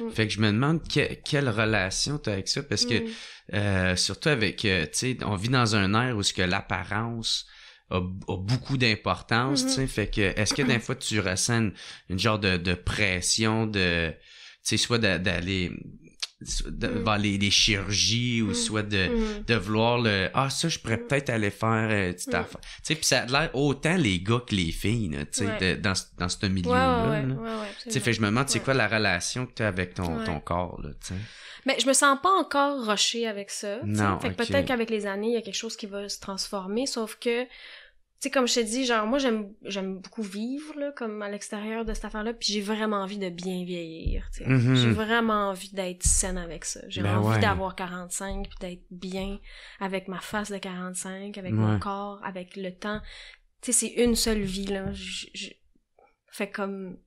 sais. Mm. Fait que je me demande quelle relation tu as avec ça, parce que mm. euh, surtout avec, euh, tu sais, on vit dans un air où ce que l'apparence a, beaucoup d'importance, tu mm-hmm. sais. Fait que est-ce que des fois tu ressens une, une genre de, de pression de, tu sais, soit d'aller Mm. va les, les, chirurgies ou mm. soit de, mm. de vouloir le ah ça je pourrais peut-être aller faire euh, tu sais puis ça a l'air autant les gars que les filles tu sais dans, dans ce milieu là, tu sais fait je me demande c'est quoi la relation que tu as avec ton, ton corps là tu sais mais je me sens pas encore roché avec ça peut-être qu'avec les années il y a quelque chose qui va se transformer sauf que tu sais, comme je te dis, genre, moi, j'aime, j'aime beaucoup vivre, là, comme à l'extérieur de cette affaire-là, puis j'ai vraiment envie de bien vieillir, tu sais. Mm-hmm. J'ai vraiment envie d'être saine avec ça. J'ai ben envie d'avoir 45, puis d'être bien avec ma face de 45, avec mon corps, avec le temps. Tu sais, c'est une seule vie, là. je Fait comme,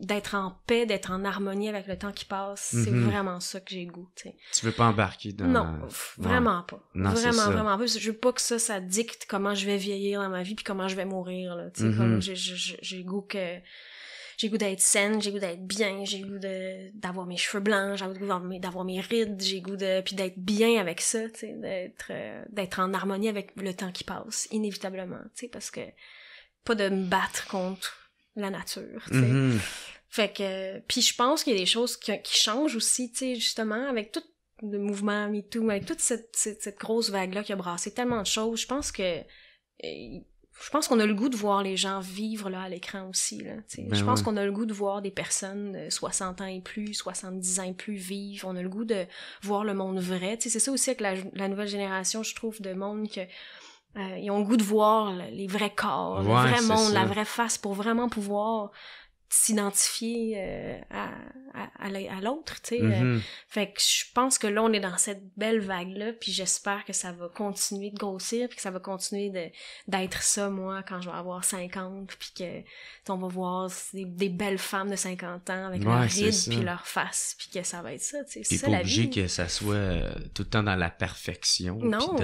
d'être en paix, d'être en harmonie avec le temps qui passe, c'est mm-hmm. vraiment ça que j'ai goût. T'sais. Tu veux pas embarquer dans... Non, vraiment pas. Non, vraiment, ça. vraiment pas. Je veux pas que ça, ça dicte comment je vais vieillir dans ma vie puis comment je vais mourir. Là, tu mm-hmm. j'ai goût que... J'ai goût d'être saine, j'ai goût d'être bien, j'ai goût d'avoir mes cheveux blancs, j'ai goût d'avoir mes, rides, j'ai goût de... Puis d'être bien avec ça, d'être euh, d'être en harmonie avec le temps qui passe, inévitablement, parce que... Pas de me battre contre la nature. Mm-hmm. Fait que, puis je pense qu'il y a des choses qui, changent aussi, tu justement, avec tout le mouvement MeToo, avec toute cette, grosse vague-là qui a brassé tellement de choses. Je pense que euh, je pense qu'on a le goût de voir les gens vivre là à l'écran aussi. Là, je ben pense qu'on a le goût de voir des personnes 60 euh, ans et plus, 70 ans et plus vivre. On a le goût de voir le monde vrai. C'est ça aussi avec la, la, nouvelle génération, je trouve, de monde que euh, ils ont goût de voir les vrais corps, le vrai monde, la vraie face pour vraiment pouvoir s'identifier euh, à, à, l'autre, tu sais. Euh, mhm. fait que je pense que là, on est dans cette belle vague-là, puis j'espère que ça va continuer de grossir, puis que ça va continuer d'être ça, moi, quand je vais avoir 50, puis que on va voir des, belles femmes de 50 ans avec leurs rides puis leur face, puis que ça va être ça, tu sais. C'est pas la obligé que ça soit euh, tout le temps dans la perfection. Non,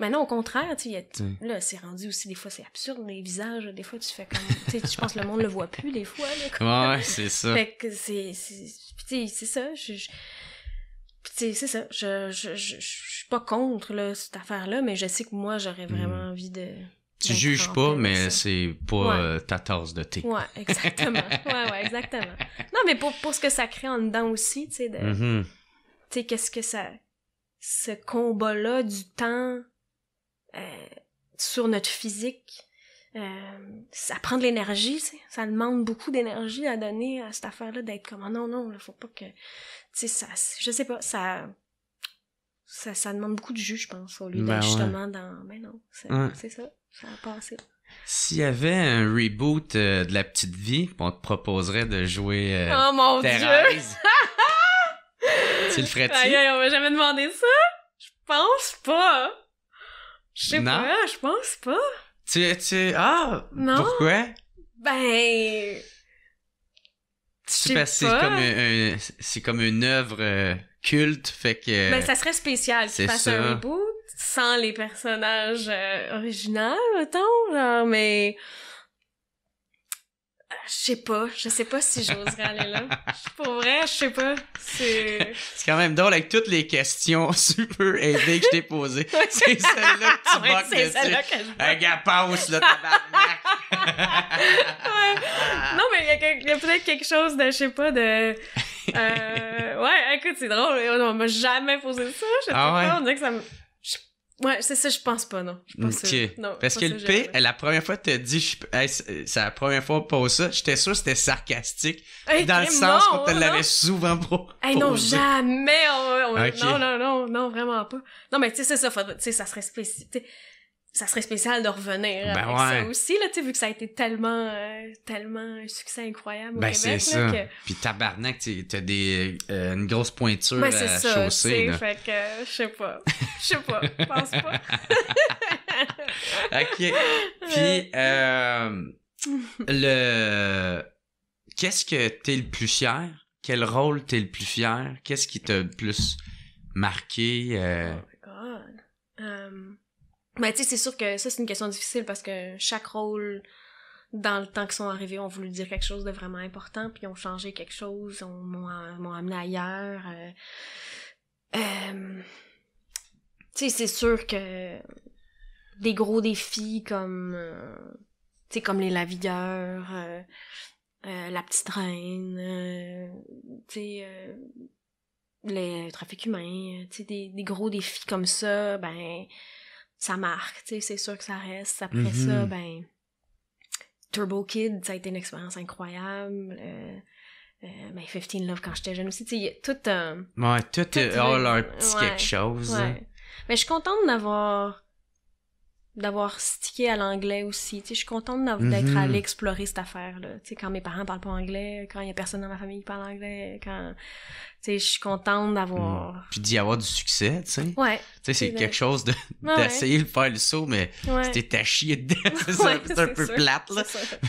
mais non, au contraire, tu sais, là, c'est rendu aussi, des fois, c'est absurde, les visages, des fois, tu fais comme, tu sais, je pense que le monde le voit plus, des fois, là, Ouais, c'est ça. Fait que c'est... sais, c'est ça, je... c'est ça, je, je, je, je, suis pas contre cette affaire-là, mais je sais que moi, j'aurais hmm. vraiment envie de... Tu juges pas, mais c'est pas euh, ta tasse de thé. Ouais, exactement. ouais, ouais, exactement. Non, mais pour, pour ce que ça crée en dedans aussi, tu sais, mm-hmm. Tu sais, qu'est-ce que ça... Ce combat-là du temps euh, sur notre physique, euh, ça prend de l'énergie, ça demande beaucoup d'énergie à donner à cette affaire-là d'être comme ah non non, il faut pas que, tu sais ça, je sais pas, ça, ça, ça demande beaucoup de jus, je pense, au lieu ben d'être justement dans, mais ben non, c'est ça, ça a passé. S'il y avait un reboot euh, de La Petite Vie, on te proposerait de jouer euh, Oh mon Dieu! tu le ferais-tu? on va jamais demandé ça! Je pense pas! Je sais pas, je pense pas! Tu, tu, ah! Non. Pourquoi? Ben. Je c'est comme un, c'est comme une œuvre euh, culte, fait que. ben, ça serait spécial si fasses un reboot sans les personnages euh, originaux, mettons, genre, mais je sais pas. Je sais pas si j'oserais aller là. Pour vrai, je sais pas. C'est quand même drôle avec toutes les questions super aidées que je t'ai posées. C'est celle-là que tu C'est celle-là que je Un gars house là, ouais. Non, mais il y a, peut-être quelque chose de, je sais pas, de... Euh, ouais, écoute, c'est drôle. On m'a jamais posé ça. Je sais ah pas, on dirait que ça me... Ouais, c'est ça, je pense pas, non. Je pense Parce que le P, la première fois, t'as dit, je... Hey, c'est la première fois pour ça, j'étais sûr que c'était sarcastique. dans le sens qu'on tu l'avais souvent posé. Hey, non, jamais! On... Non, non, non, non, vraiment pas. Non, mais tu sais, c'est ça, ça serait spécifique ça serait spécial de revenir ben avec ouais. ça aussi, là, Tu sais, vu que ça a été tellement, euh, tellement un succès incroyable au ben C'est ça. Que... Puis tabarnak, t'as des, euh, une grosse pointure ben, à ça, c'est... Là. Fait que, euh, je sais pas. Je sais pas. pense pas. OK. Puis, euh, le... Qu'est-ce que t'es le plus fier? Quel rôle t'es le plus fier? Qu'est-ce qui t'a le plus marqué? Oh my God. Um, mais tu sais, c'est sûr que ça, c'est une question difficile parce que chaque rôle, dans le temps qu'ils sont arrivés, ont voulu dire quelque chose de vraiment important, puis ont changé quelque chose, m'ont amené ailleurs. Euh, euh, tu sais, c'est sûr que des gros défis comme, euh, tu sais, comme les lavigueurs, la petite reine, tu sais, le trafic humain, tu sais, des, gros défis comme ça, ben ça marque, tu sais, c'est sûr que ça reste. Après mhm. ça, ben, Turbo Kid, ça a été une expérience incroyable. Euh, euh, ben, 15 Love quand j'étais jeune aussi, tu sais, tout euh, ouais, tout, euh, a leur petit quelque chose. Mais ben, je suis contente d'avoir d'avoir stické à l'anglais aussi. Tu je suis contente d'être mhm. allée explorer cette affaire-là. quand mes parents parlent pas anglais, quand il y a personne dans ma famille qui parle anglais, quand... je suis contente d'avoir... Mm. Puis d'y avoir du succès, tu sais. Ouais. Tu sais, c'est quelque chose d'essayer de, faire le saut, mais c'était ta chier dedans. c'est un peu plate, là.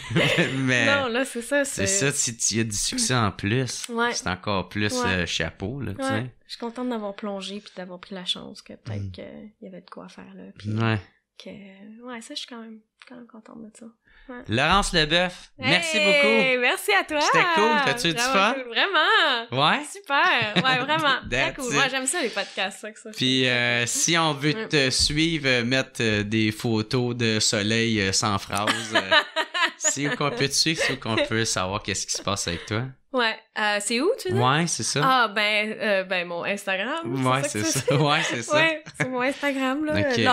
mais... Non, là, c'est ça. C'est ça, si tu as du succès en plus, c'est encore plus euh, chapeau, tu sais. Je suis contente d'avoir plongé puis d'avoir pris la chance que peut-être mm. qu'il y avait de quoi faire, là. Ouais. Que, ouais, ça, je suis quand même, quand même contente de ça. Laurence Leboeuf, merci beaucoup. Merci à toi. C'était cool. T'as-tu eu du fun? Vraiment. Ouais. Super. Ouais, vraiment. D'accord. cool. Moi, j'aime ça, les podcasts. Ça, ça. Puis, euh, si on veut te suivre, euh, mettre euh, des photos de soleil sans phrase. c'est où qu'on peut te suivre, c'est où qu'on peut savoir qu'est-ce qui se passe avec toi. Ouais, euh, c'est où tu dis? Ouais, c'est ça. Ah ben, euh, ben mon Instagram. Ouais, c'est ça. ouais, c'est ça. Ouais, c'est mon Instagram là, okay.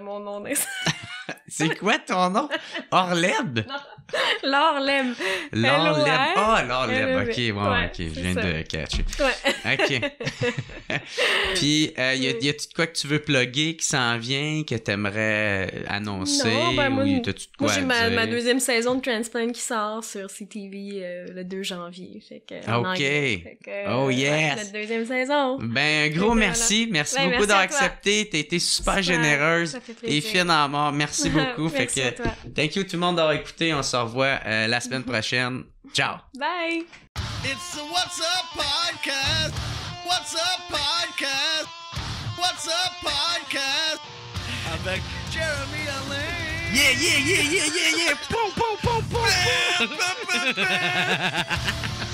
mon nom d'Instagram. C'est quoi ton nom? Orleb? L'Orleb. L'Orleb. Hein? Ah, oh, l'Orleb. OK, bon OK. Je viens de catcher. OK. Puis, euh, y a-tu de quoi que tu veux plugger qui s'en vient, que t'aimerais annoncer? Ben, ou tu de quoi moi, j'ai ma, deuxième saison de Transplant qui sort sur CTV euh, le 2 janvier. OK. oh, euh, yes. la deuxième saison. Ben, gros merci. Merci ben, beaucoup d'avoir accepté. T'as été super, super, généreuse et fine en mort. Merci beaucoup beaucoup. Merci fait que, à toi. Thank you tout le monde d'avoir écouté. On se revoit euh, la semaine mm-hmm. prochaine. Ciao. Bye. It's the What's Up Podcast. What's Up Podcast. What's Up Podcast. Avec Jeremy Alain. Yeah, yeah, yeah, yeah, yeah, yeah. Boom, boom, boom, boom.